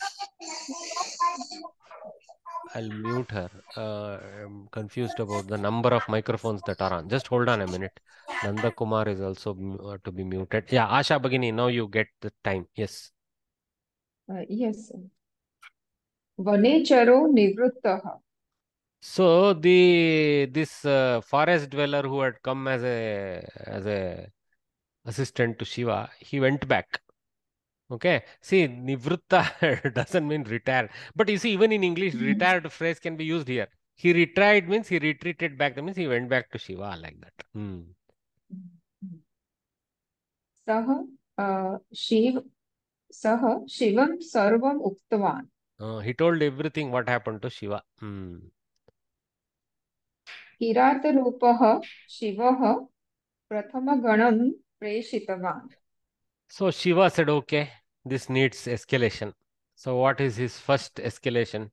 I'll mute her. Uh, I'm confused about the number of microphones that are on. Just hold on a minute. Nanda Kumar is also uh, to be muted. Yeah, Asha Bagini, now you get the time. Yes. Uh, yes. Vanecharo So the this uh, forest dweller who had come as a as a assistant to Shiva, he went back Okay. See, nivritta doesn't mean retired. But you see, even in English, mm -hmm. retired phrase can be used here. He retired means he retreated back. That means he went back to Shiva like that. Hmm. Saha uh, Shiv Saha Shivam Sarvam Uktavan. Uh, he told everything what happened to Shiva. Hmm. किरातरूपः शिवः प्रथमगणं प्रेषितवान् So Shiva said, okay, this needs escalation. So what is his first escalation?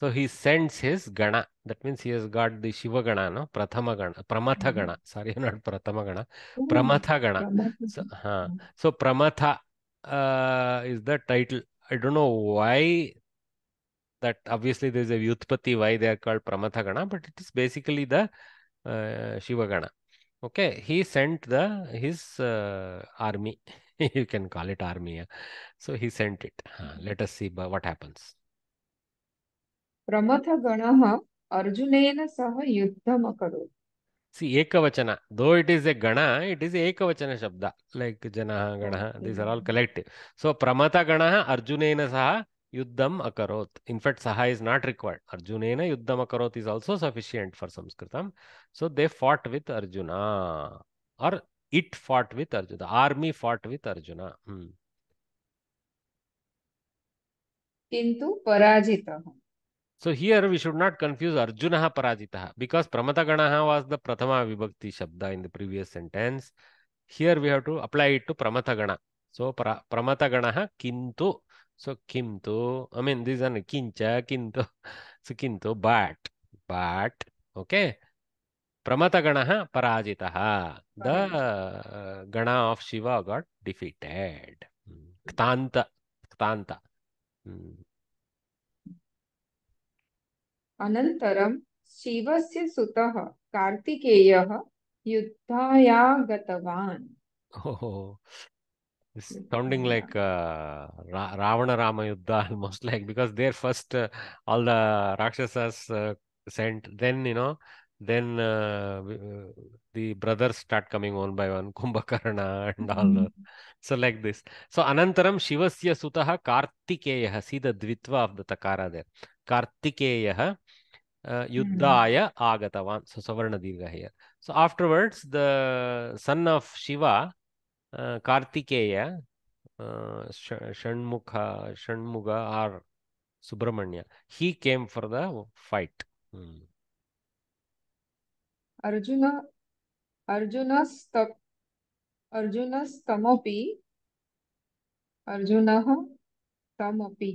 So he sends his Gana. That means he has got the Shiva Gana, no? Prathama Gana, Pramatha mm-hmm. Gana. Sorry, not Prathama Gana. Oh, Pramatha Gana. So, uh, so Pramatha uh, is the title. I don't know why that obviously there is a Vyutpati, why they are called Pramatha Gana, but it is basically the uh, Shiva Gana. Okay, he sent the his uh, army. you can call it army. Yeah? So he sent it. Uh, let us see what happens. Pramathaganaha Arjunena Saha Yuddham Akarot. See, Ekavachana, though it is a Gana, it is Ekavachana Shabda, like Janaha, Ganaha, these are all collective. So, Pramata Ganaha Arjunena Saha Yuddham Akarot. In fact, Saha is not required. Arjunena Yuddham Akarot is also sufficient for Sanskritam. So, they fought with Arjuna or it fought with Arjuna. The army fought with Arjuna. Hmm. Kintu Parajita. So here we should not confuse Arjunaha Parajitaha because Pramataganaha was the Prathama Vibhakti Shabda in the previous sentence. Here we have to apply it to Pramatagana. So pra, Pramataganaha Kintu. So Kintu, I mean this is an Kincha, Kintu. So Kintu, but, but, okay. प्रमतगण पराजि the गण of Shiva got defeated defeated. Ktanta. Ktanta. अनन्तरं शिवस्य सुतः कार्तिकेयः युद्धाया गतवान् sounding like uh, Ra Ravana Rama Yuddha almost like because they're first uh, all the Rakshasas uh, sent then you know then uh, uh, the brothers start coming one by one kumbhakarna and all mm-hmm. so like this so anantaram shivasya sutaha kartikeya see the dvitva of the takara there kartikeya uh, mm-hmm. yuddhaya mm-hmm. agatavan so savarna dirgha here so afterwards the son of shiva uh, kartikeya uh, shanmukha shanmuga or subramanya he came for the fight hmm. Arjun Arjun अर्जुनस्तमपि अर्जुनः तमपि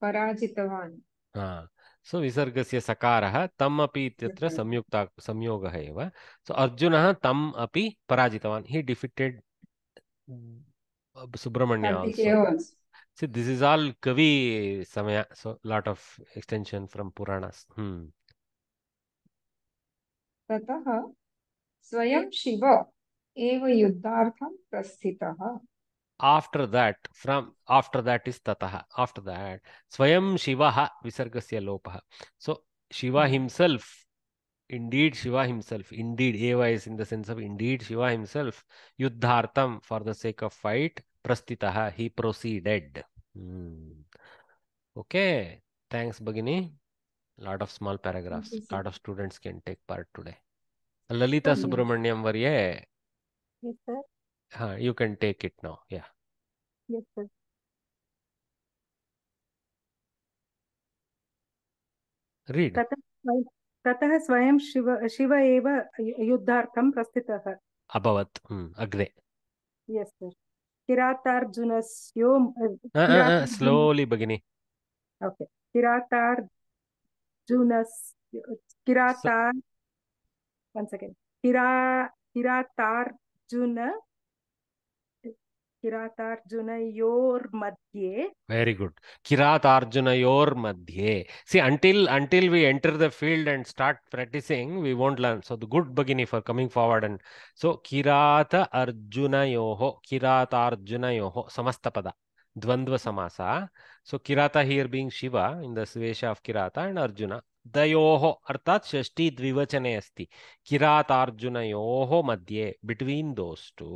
पराजितवान् हाँ सो विसर्गस्य सकारः तम् अपि इत्यत्र संयुक्ता संयोगः एव सो अर्जुन तम अपि पराजितवान् हि defeated Subrahmanya so this is all कवि समय so lot of extension from पुराणस हम्म ततः स्वयं शिव एव युद्धार्थं प्रस्थितः after that from after that is ततः आफ्टर् देट् स्वयं शिवः विसर्गस्य लोपः so Shiva himself indeed shiva himself indeed eva is in the sense of indeed shiva himself yuddhartam for the sake of fight prastitaha he proceeded hmm. okay thanks bagini lot of small paragraphs yes, lot of students can take part today lalita yes. subramaniam varye yes sir Uh, you can take it now yeah yes sir read Shiva Shiva ततः स्वयं शिव शिव एव युद्धार्थं प्रस्थितः अभवत् अग्रे Uh, uh, uh, slowly, Bagini. Okay. किरातार् Junas Kiratar. Once again, Kira Kiratarjuna. Kiratarjunayor Madhye. Very good. Kiratarjunayor Madhye. See, until until we enter the field and start practicing, we won't learn. So the good beginning for coming forward and so Kirata Arjunayoho. Kiratarjunayoho. Samastapada. Dvandva Samasa. So Kirata here being Shiva in the Svesha of Kirata and Arjuna. दयोः अर्थात् षष्ठी द्विवचने अस्ति किरातार्जुनयोः मध्ये between those two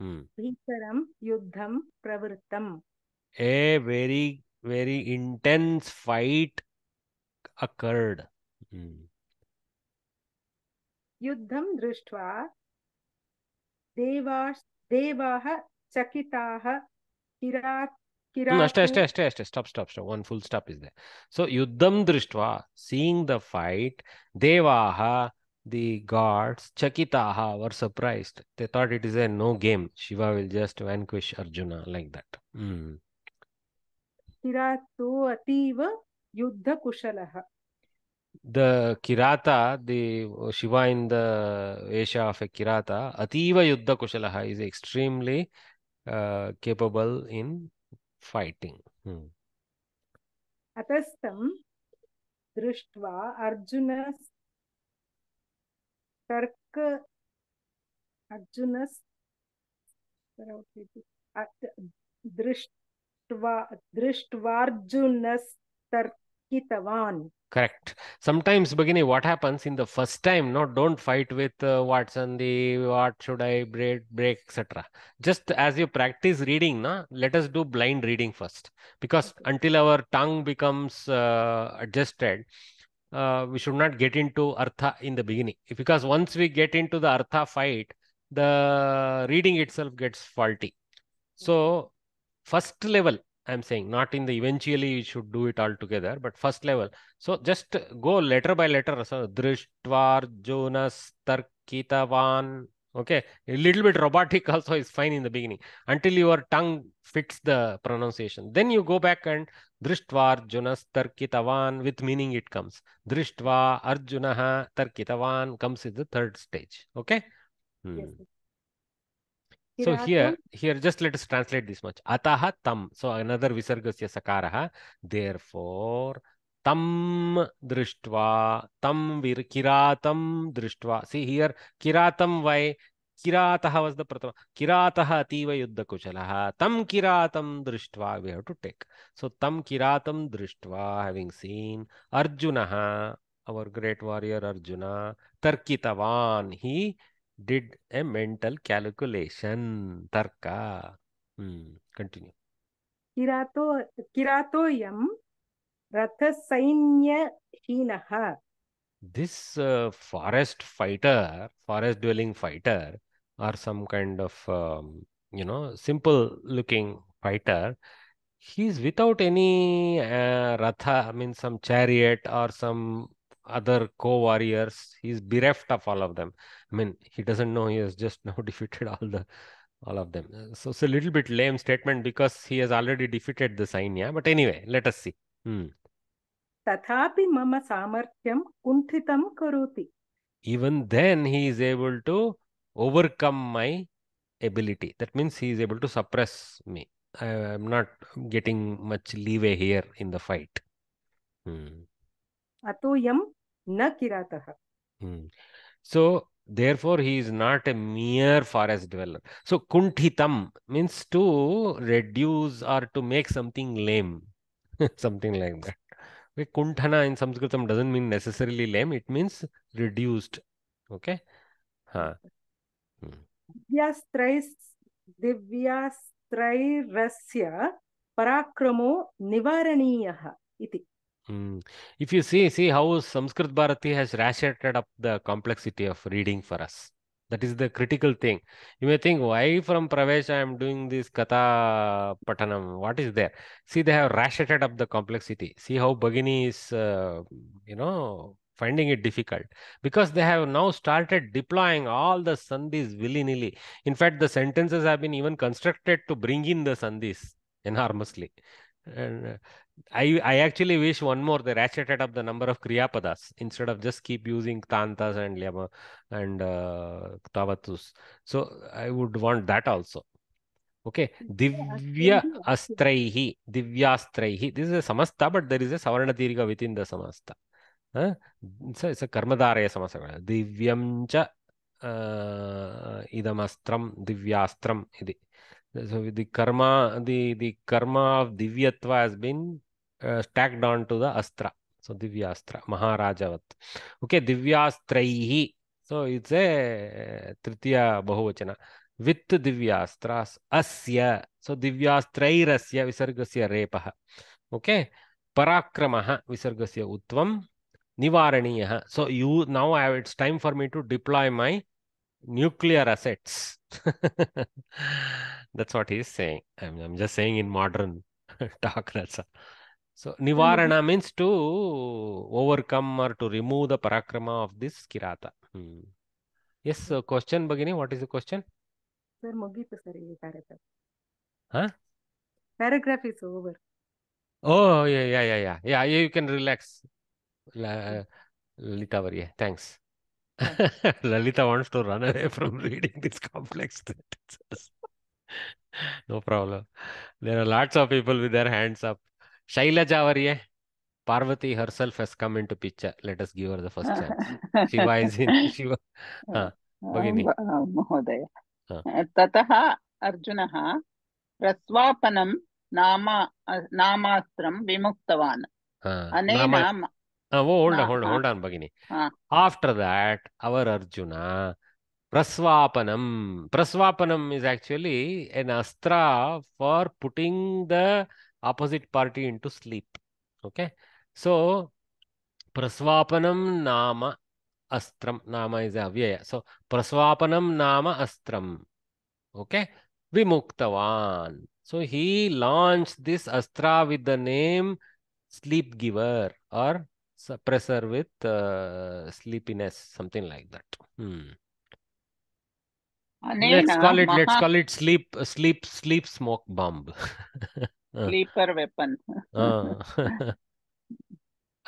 युद्धं प्रवृत्तम् a very very intense fight occurred युद्धं दृष्ट्वा देवाः देवाः चकिताः Kirak. No, stay, stay, stay, stay. Stop, stop, stop. One full stop is there. So, Yuddham Drishtva, seeing the fight, Devaha, the gods, Chakitaha, were surprised. They thought it is a no game. Shiva will just vanquish Arjuna like that. Mm. Kiratu Ativa Yuddha Kushalaha. The Kirata, the Shiva in the Vesha of a Kirata, Ativa Yuddha Kushalaha is extremely uh, capable in fighting. Hmm. Atastam drishtva Arjuna's tark Arjuna's दृष्ट्वा दृष्ट्वार्जुनस्तर्कितवान् Correct. Sometimes, beginning, what happens in the first time, no, don't fight with uh, what's on the, what should I break, break etc. Just as you practice reading, no, let us do blind reading first. Because until our tongue becomes uh, adjusted, uh, we should not get into artha in the beginning. Because once we get into the artha fight, the reading itself gets faulty. So, first level, i'm saying not in the eventually you should do it all together but first level so just go letter by letter so drishtvar jonas tarkitavan okay a little bit robotic also is fine in the beginning until your tongue fits the pronunciation then you go back and drishtvar jonas tarkitavan with meaning it comes drishtva arjunaha tarkitavan comes in the third stage okay hmm. yes, so here here just let us translate this much ataha tam so another visargasya sakaraha therefore tam drishtva tam vir kiratam drishtva see here kiratam vai. Kirataha was the prathama Kirataha ativa yuddha kushalaha tam kiratam drishtva we have to take so tam kiratam drishtva having seen arjunah our great warrior arjuna tarkitavan he did a mental calculation. Tarka. Hmm. Continue. Kirato, kirato yam ratha sainya hinaha This uh, forest fighter, forest dwelling fighter, or some kind of, um, you know, simple looking fighter, he is without any uh, ratha, I mean, some chariot or some other co-warriors he's bereft of all of them i mean he doesn't know he has just now defeated all the all of them uh, so it's a little bit lame statement because he has already defeated the sainya but anyway let us see hmm. even then he is able to overcome my ability that means he is able to suppress me I, am not getting much leeway here in the fight hmm. अतोयम न किरातः so therefore he is not a mere forest dweller so kuntitam means to reduce or to make something lame something like that kunthana in sanskritam doesn't mean necessarily lame it means reduced okay ha दिव्यास्त्रैः दिव्यास्त्रैरस्य पराक्रमो निवारणीयः इति Mm. If you see, see how Sanskrit Bharati has ratcheted up the complexity of reading for us. That is the critical thing. You may think, why from Pravesh I am doing this Katha Patanam? What is there? See, they have ratcheted up the complexity. See how Bhagini is, uh, you know, finding it difficult because they have now started deploying all the sandhis willy nilly. In fact, the sentences have been even constructed to bring in the sandhis enormously. And uh, I, I actually wish one more they ratcheted up the number of kriyapadas instead of just keep using tantas and lyama and uh, tavatus. So I would want that also. Okay, divya astraihi, divya astraihi. This is a samasta, but there is a savarna dirga within the samasta. Huh? so a, it's a karmadaraya samasta. Divyamcha idamastram, uh, idamastram divyastram. So the karma, the the karma of divyatva has been uh, stacked stacked to the astra. So Divyastra, Maharajavat. Okay, Divyastraihi. So it's a uh, Tritiya Bahuvachana. With Divyastras, Asya. So Divyastrairasya Visargasya Repaha. Okay. Parakramaha Visargasya Utvam. Nivaraniya. So you now have it's time for me to deploy my nuclear assets. that's what he's saying. I'm, I'm just saying in modern talk, that's all. So nivarana mm-hmm. means to overcome or to remove the parakrama of this kirata. Hmm. Yes, so mm-hmm. question beginning. what is the question? Sir, ಮುಗೀತು sir ಈ paragraph ಹಾ paragraph is yeah, yeah yeah yeah yeah yeah. You can relax. Relax Lalita Thanks. Lalita wants to run away from reading this complex complex no problem there are lots of people with their hands up Shailaja Avariye, Parvati herself has come into picture. Let us give her the first chance. Shiva is in Shiva. भगिनि महोदय ततः अर्जुनः प्रस्वापनं नाम नामास्त्रं विमुक्तवान् अनेन hold on, hold on, hold on, Bagini. After that, our Arjuna, Prasvapanam. Prasvapanam is actually an astra for putting the opposite party into sleep. Okay. So praswapanam nama astram. Nama is avyaya. So praswapanam nama astram. Okay. Vimuktavan. So he launched this astra with the name sleep giver or suppressor with uh, sleepiness, something like that. Hmm. Let's call it. Let's call it sleep. Sleep. Sleep smoke bomb. sleeper weapon.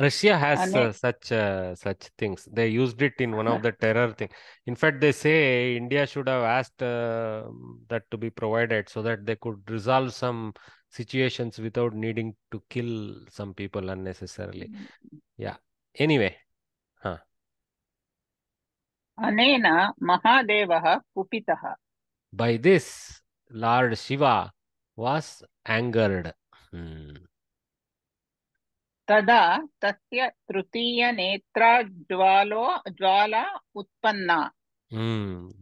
Russia has uh, such uh, such things. They used it in one of the terror thing. In fact, they say India should have asked uh, that to be provided so that they could resolve some situations without needing to kill some people unnecessarily. Yeah. Anyway. Huh. Anena Mahadevaha Kupitaha. By this, Lord Shiva was angered తదా తస్య తృతీయ నేత్ర జ్వాలో జ్వాల ఉత్పన్న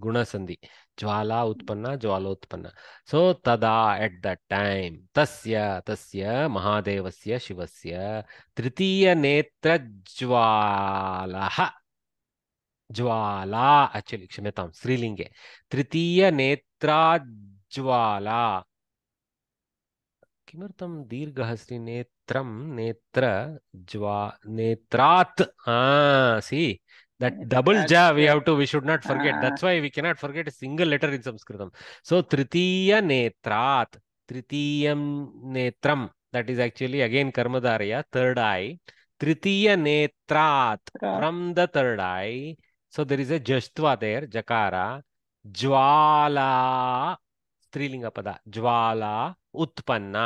గుణసంధి జ్వాల ఉత్పన్న జ్వాలోత్పన్న so తదా ఎట్ ద టైమ్ తస్య తస్య మహాదేవస్య శివస్య తృతీయ నేత్ర జ్వాల జ్వాలా యాక్చువల్లీ క్షమ్యతాం స్త్రీలింగే తృతీయ నేత్రాజ్వాలా किमर्थं दीर्घः नेत्रं नेत्र ज्वा नेत्रात् सी that double ja we have to we should not forget Uh, that's why we cannot forget a single letter in Sanskrit. so tritiya netrat tritiyam netram that is actually again karmadarya third eye tritiya netrat from the third eye so there is a jashtva there jakara jwala స్త్రీలింగ పద జ్వాల ఉత్పన్న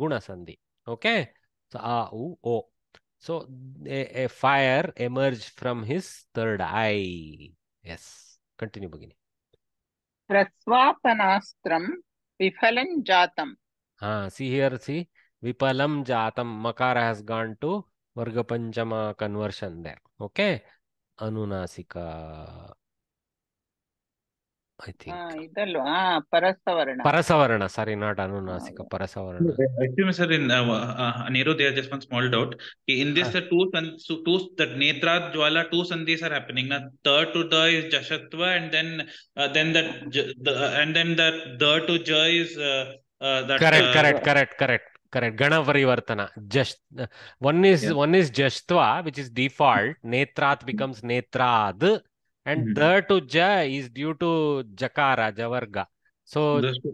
గుణసంధి okay so ಆ ಉ ಓ so a fire emerge from his third eye is continue ಭಗಿನಿ ప్రస్వాపనాస్త్రం విఫలం జాతం ఆ సి హియర్ సి విఫలం జాతం మకార హస్ గాన్ టు వర్గ పంచమ కన్వర్షన్ దేర్ ఓకే అనునాసిక ಐ ಥಿಂಕ್ ಪರಸವರ್ಣ ಸಾರಿ ನಾಟ್ ಅನುನಾಸಿಕ ಪರಸವರ್ಣ sir just one small doubt in this two two ನೇತ್ರಾ ಜ್ವಾಲ two are happening to the is ಜಶತ್ವ and then then and then to ಜ is correct correct correct correct correct ಗಣ ಪರಿವರ್ತನ just one is one is ಜಸ್ತ್ವ which is default ನೇತ್ರಾತ್ becomes ನೇತ್ರಾದ್ and mm -hmm. the to ja is due to jakara javarga so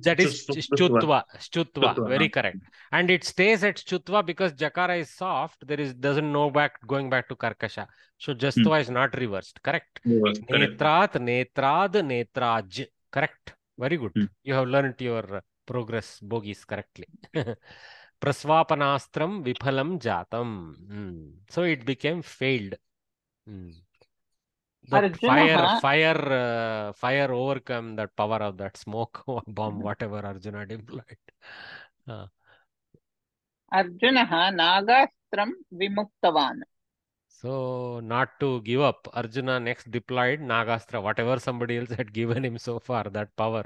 that is shtutva shtutva very correct and it stays at shtutva because jakara is soft there is doesn't know back going back to karkasha so jastva hmm. mm. is not reversed correct netrat netrad netraj correct very good hmm. you have learned your progress bogies correctly prasvapanastram viphalam jatam hmm. so it became failed that fire fire uh, fire overcome that power of that smoke or bomb whatever arjuna deployed uh. arjuna nagastram vimuktavan so not to give up arjuna next deployed nagastra whatever somebody else had given him so far that power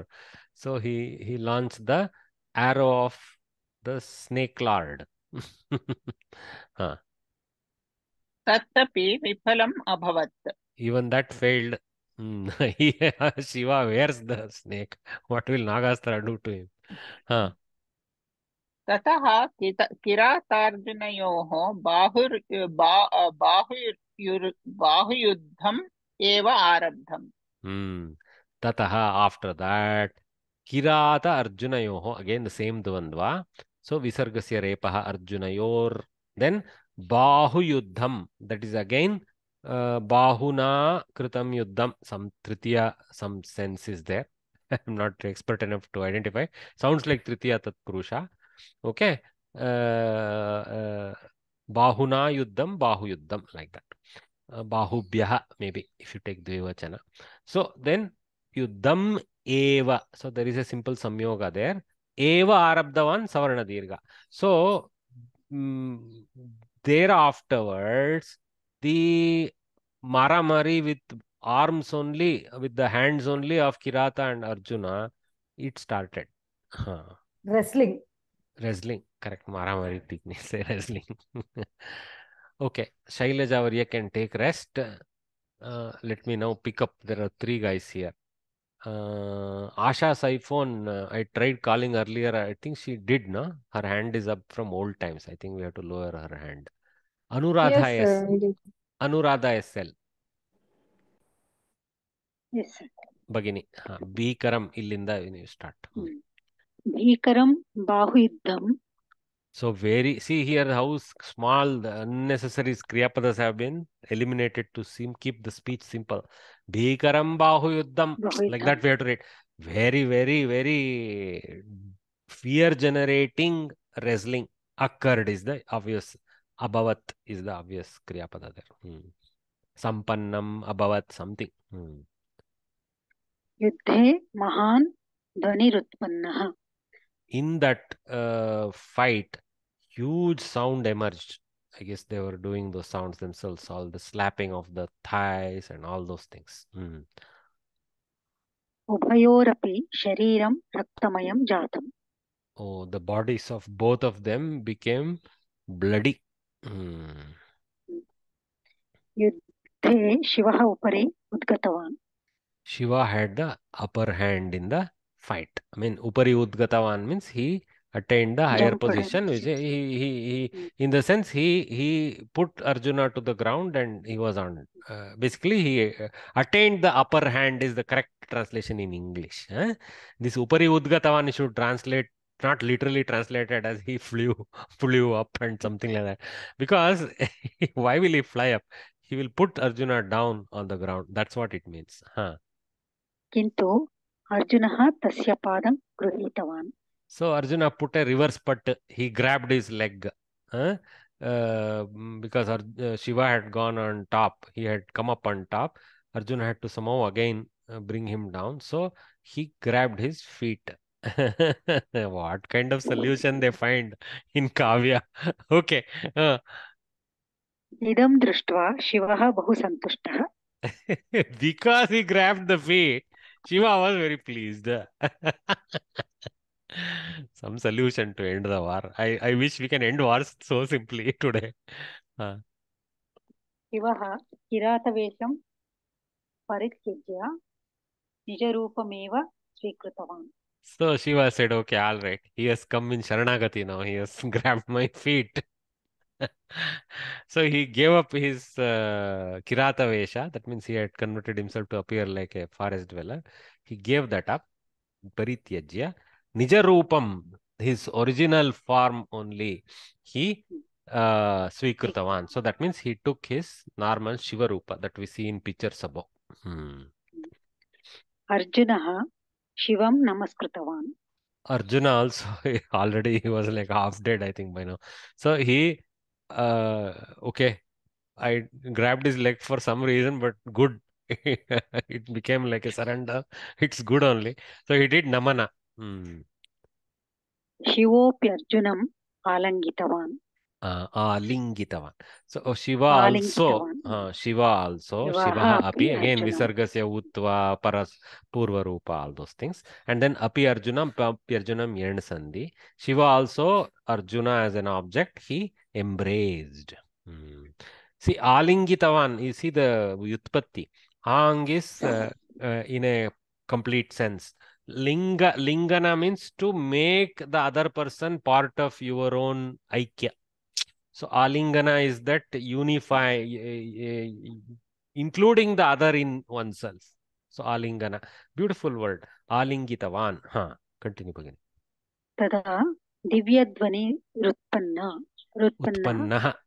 so he he launched the arrow of the snake lord huh. तदपि विफलम् अभवत् even that failed. Hmm. Shiva where's the snake. What will Nagastra do to him? Huh. Tataha kiratarjunayoho bahur bahur bahuyuddham eva arabdham. Tataha after that Kira kirata arjunayoho again the same dvandva. So visargasya repaha arjunayor then Bahu yudham. that is again uh, Bahuna Kritam Yuddham. Some Tritiya, some sense is there. I'm not expert enough to identify. Sounds like Tritiya Tat Purusha. Okay. Uh, uh, Bahuna Yuddham, Bahu Yuddham, like that. Uh, Bahubhyaha, maybe, if you take Dvivachana. So then Yuddham Eva. So there is a simple samyoga there. Eva Arabdavan Savarna Dirga. So um, thereafterwards, the maramari with arms only, with the hands only of Kirata and Arjuna, it started. Huh. Wrestling. Wrestling, correct. Maramari technique, wrestling. okay, Shailaja Varya can take rest. Uh, let me now pick up. There are three guys here. Uh, Asha's iPhone, uh, I tried calling earlier. I think she did, no? Her hand is up from old times. I think we have to lower her hand. Anuradha yes, sir, S. Anuradha SL. Yes, sir. ಭಗಿನಿ ಹಾ ಭೀಕರಂ ಇಲ್ಲಿಂದ ನೀವು start ಭೀಕರಂ So very, see here how small the unnecessary kriyapadas have been eliminated to seem, keep the speech simple. Bhikaram bahu yuddham. Like that we have to read. Very, very, very fear generating wrestling occurred is the obvious Abhavat is the obvious kriyapada there. Hmm. Sampannam, Abhavat, something. Hmm. Yuddhe Mahan Dhanirutpannaha. In that uh, fight, huge sound emerged. I guess they were doing those sounds themselves, all the slapping of the thighs and all those things. Hmm. Oh, the bodies of both of them became bloody. युद्धे शिवः उपरि उद्गतवान् Shiva had the upper hand in the fight. I mean, Upari Udgatavan means he attained the higher Jump position, which he, he, he in the sense he he put Arjuna to the ground and he was on. Uh, basically, he attained the upper hand is the correct translation in English. Huh? This Upari Udgatavan should translate not literally translated as he flew flew up and something like that because why will he fly up he will put arjuna down on the ground that's what it means huh kintu arjunah tasya padam gruhitavan so arjuna put a reverse putt he grabbed his leg huh? uh, mm, because Ar uh, shiva had gone on top he had come up on top arjuna had to somehow again uh, bring him down so he grabbed his feet what kind of solution they find in Kavya? Okay. Uh. Nidam Drishtva, Shivaha Bahu santushta. because he grabbed the fee, Shiva was very pleased. Some solution to end the war. I, I wish we can end wars so simply today. Uh. Shivaha Kiratavesham Parikshya nijarupameva Svikritavaam. So Shiva said, okay, all right. He has come in Sharanagati now. He has grabbed my feet. so he gave up his uh, Kirata Vesha. That means he had converted himself to appear like a forest dweller. He gave that up. Parityajya. Nijarupam, his original form only. He uh, So that means he took his normal Shiva Rupa that we see in pictures above. Hmm. Arjuna Shivam Namaskritavan. Arjuna also already he was like half dead, I think by now. So he uh okay. I grabbed his leg for some reason, but good. it became like a surrender. It's good only. So he did Namana. Hmm. Shivopi Arjunam Alangitavan. आलिङ्गितवान् so Shiva also Shiva also शिवः अपि again विसर्गस्य उक्त्वा पर पूर्वरूप all those things and then अपि अर्जुनम् अर्जुनम् एण् सन्धि Shiva also Arjuna as an object he embraced see आलिङ्गितवान् यु सी द व्युत्पत्ति आङ्ग् is in a complete sense linga lingana means to make the other person part of your own aikya So alingana is that unify, eh, eh, including the other in oneself. So alingana, beautiful word. Alingitavan. Huh. Continue again. Tada dvani rutpanna. Rutpanna.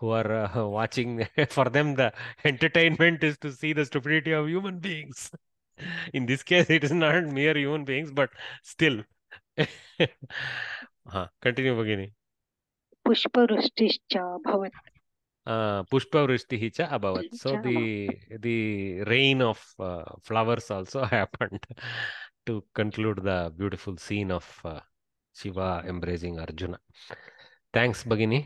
who are uh, watching for them the entertainment is to see the stupidity of human beings in this case it is not mere human beings but still uh, continue bagini pushparushticha bhavat uh, pushpavrushtihi cha abhavat so the the rain of uh, flowers also happened to conclude the beautiful scene of uh, shiva embracing arjuna thanks Bhagini.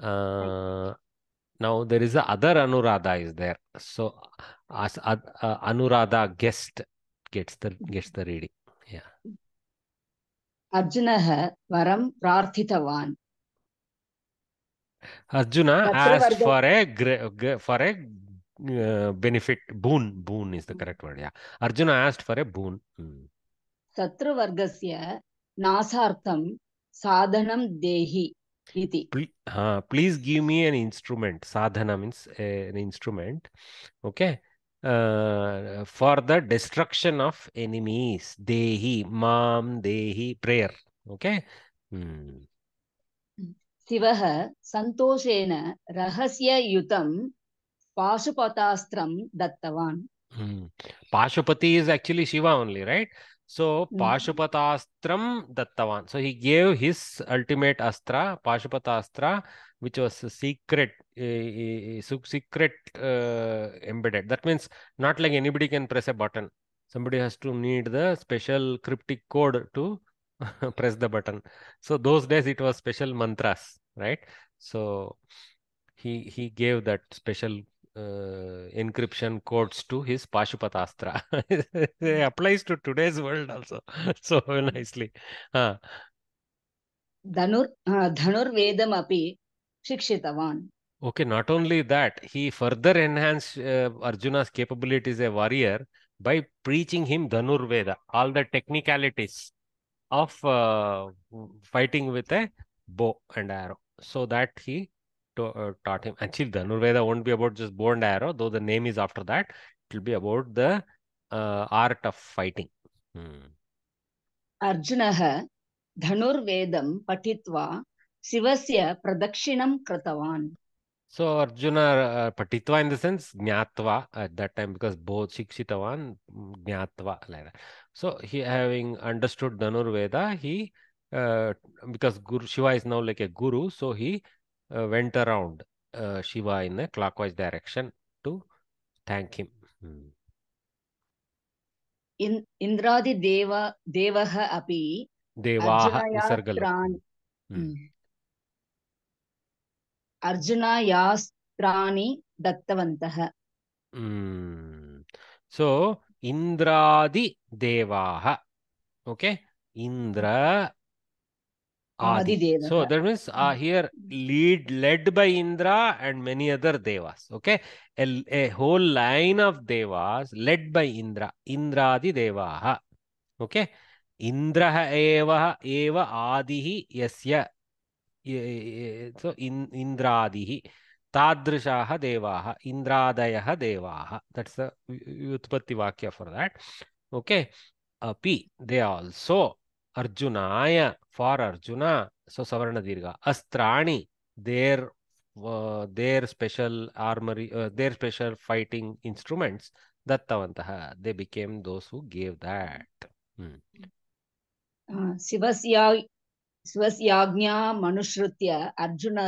now there is a other anuradha is there so as uh, uh, anuradha guest gets the gets the reading yeah arjunah varam prarthitavan Arjuna asked for a for a uh, benefit boon boon is the correct word yeah Arjuna asked for a boon satru vargasya nasartham sadhanam dehi इति हाँ please give me an instrument साधना means an instrument okay for the destruction of enemies देहि माम देहि prayer okay शिवः संतोषेण रहस्ययुतं पाशुपतास्त्रं दत्तवान् Hmm. Pashupati is actually Shiva only, right? So mm. Pashupatastram Dattavan. So he gave his ultimate astra, Pashupatastra, which was a secret, a, a, a secret uh, embedded. That means not like anybody can press a button. Somebody has to need the special cryptic code to press the button. So those days it was special mantras, right? So he he gave that special uh, encryption codes to his Pashupatastra. it applies to today's world also so nicely. Uh. Dhanur, uh, Dhanurvedam api shikshitavan. Okay, not only that, he further enhanced uh, Arjuna's capabilities as a warrior by preaching him Veda. all the technicalities of uh, fighting with a bow and arrow, so that he uh, taught him. Actually, the Nurveda won't be about just bow and arrow, though the name is after that. It will be about the uh, art of fighting. Hmm. Arjunaha Dhanurvedam Patitva Sivasya Pradakshinam Kratavan. So Arjuna uh, Patitva in the sense Jnatva at that time because both Shikshitavan Jnatva like that. So he having understood Dhanurveda, he uh, because Guru Shiva is now like a guru, so he uh, went around uh, Shiva in a clockwise direction to thank him. Hmm. In Indradi Deva Devaha api Devaha Visargalam. Hmm. hmm. Arjuna Yastrani Daktavantaha. Hmm. So Indradi Devaha. Okay. Indra Adi. Adideva. So that means uh, here lead led by Indra and many other devas. Okay, a, a whole line of devas led by Indra. Indra Adi Devaha. Okay, Indra Eva Eva Adihi Yasya. So in Indra Adihi. तादृशाः देवाः इन्द्रादयः देवाः that's the व्युत्पत्तिवाक्य for that okay अपि they also Arjuna आय for Arjuna so सवर्ण दीर्घ अस्त्राणी there there special armoury there special fighting instruments दत्तवंत they became those who gave that Arjuna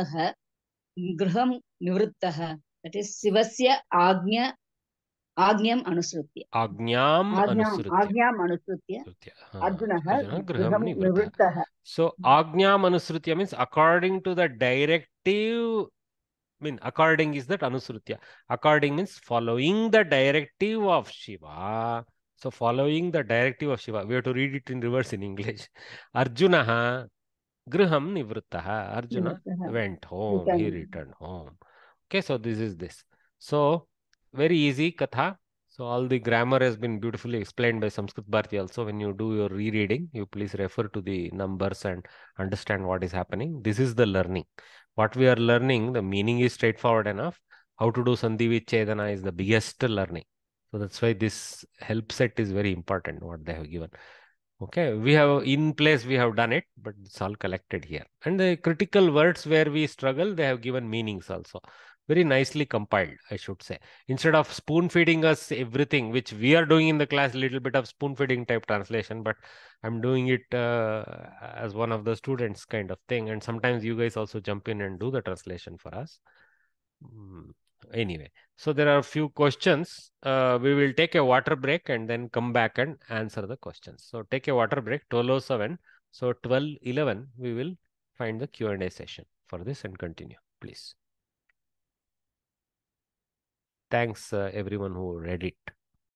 गृह निवृत्त आज्ञा आज्ञाम् अनुसृत्य आज्ञाम् आज्ञाम् अनुसृत्य अर्जुनः गृहं निवृत्तः सो आज्ञाम् अनुसृत्य means according to the directive mean according is that anusrutya according means following the directive of shiva so following the directive of shiva we have to read it in reverse in english arjuna griham nivruttah arjuna went home he returned home okay so this is this so very easy katha. So all the grammar has been beautifully explained by Sanskrit bharti also. When you do your rereading, you please refer to the numbers and understand what is happening. This is the learning. What we are learning, the meaning is straightforward enough. How to do Sandhi with chedana is the biggest learning. So that's why this help set is very important, what they have given. Okay, we have in place, we have done it, but it's all collected here. And the critical words where we struggle, they have given meanings also very nicely compiled i should say instead of spoon feeding us everything which we are doing in the class a little bit of spoon feeding type translation but i'm doing it uh, as one of the students kind of thing and sometimes you guys also jump in and do the translation for us mm, anyway so there are a few questions uh, we will take a water break and then come back and answer the questions so take a water break 1207 so 12 11 we will find the q&a session for this and continue please Thanks, uh, everyone who read it.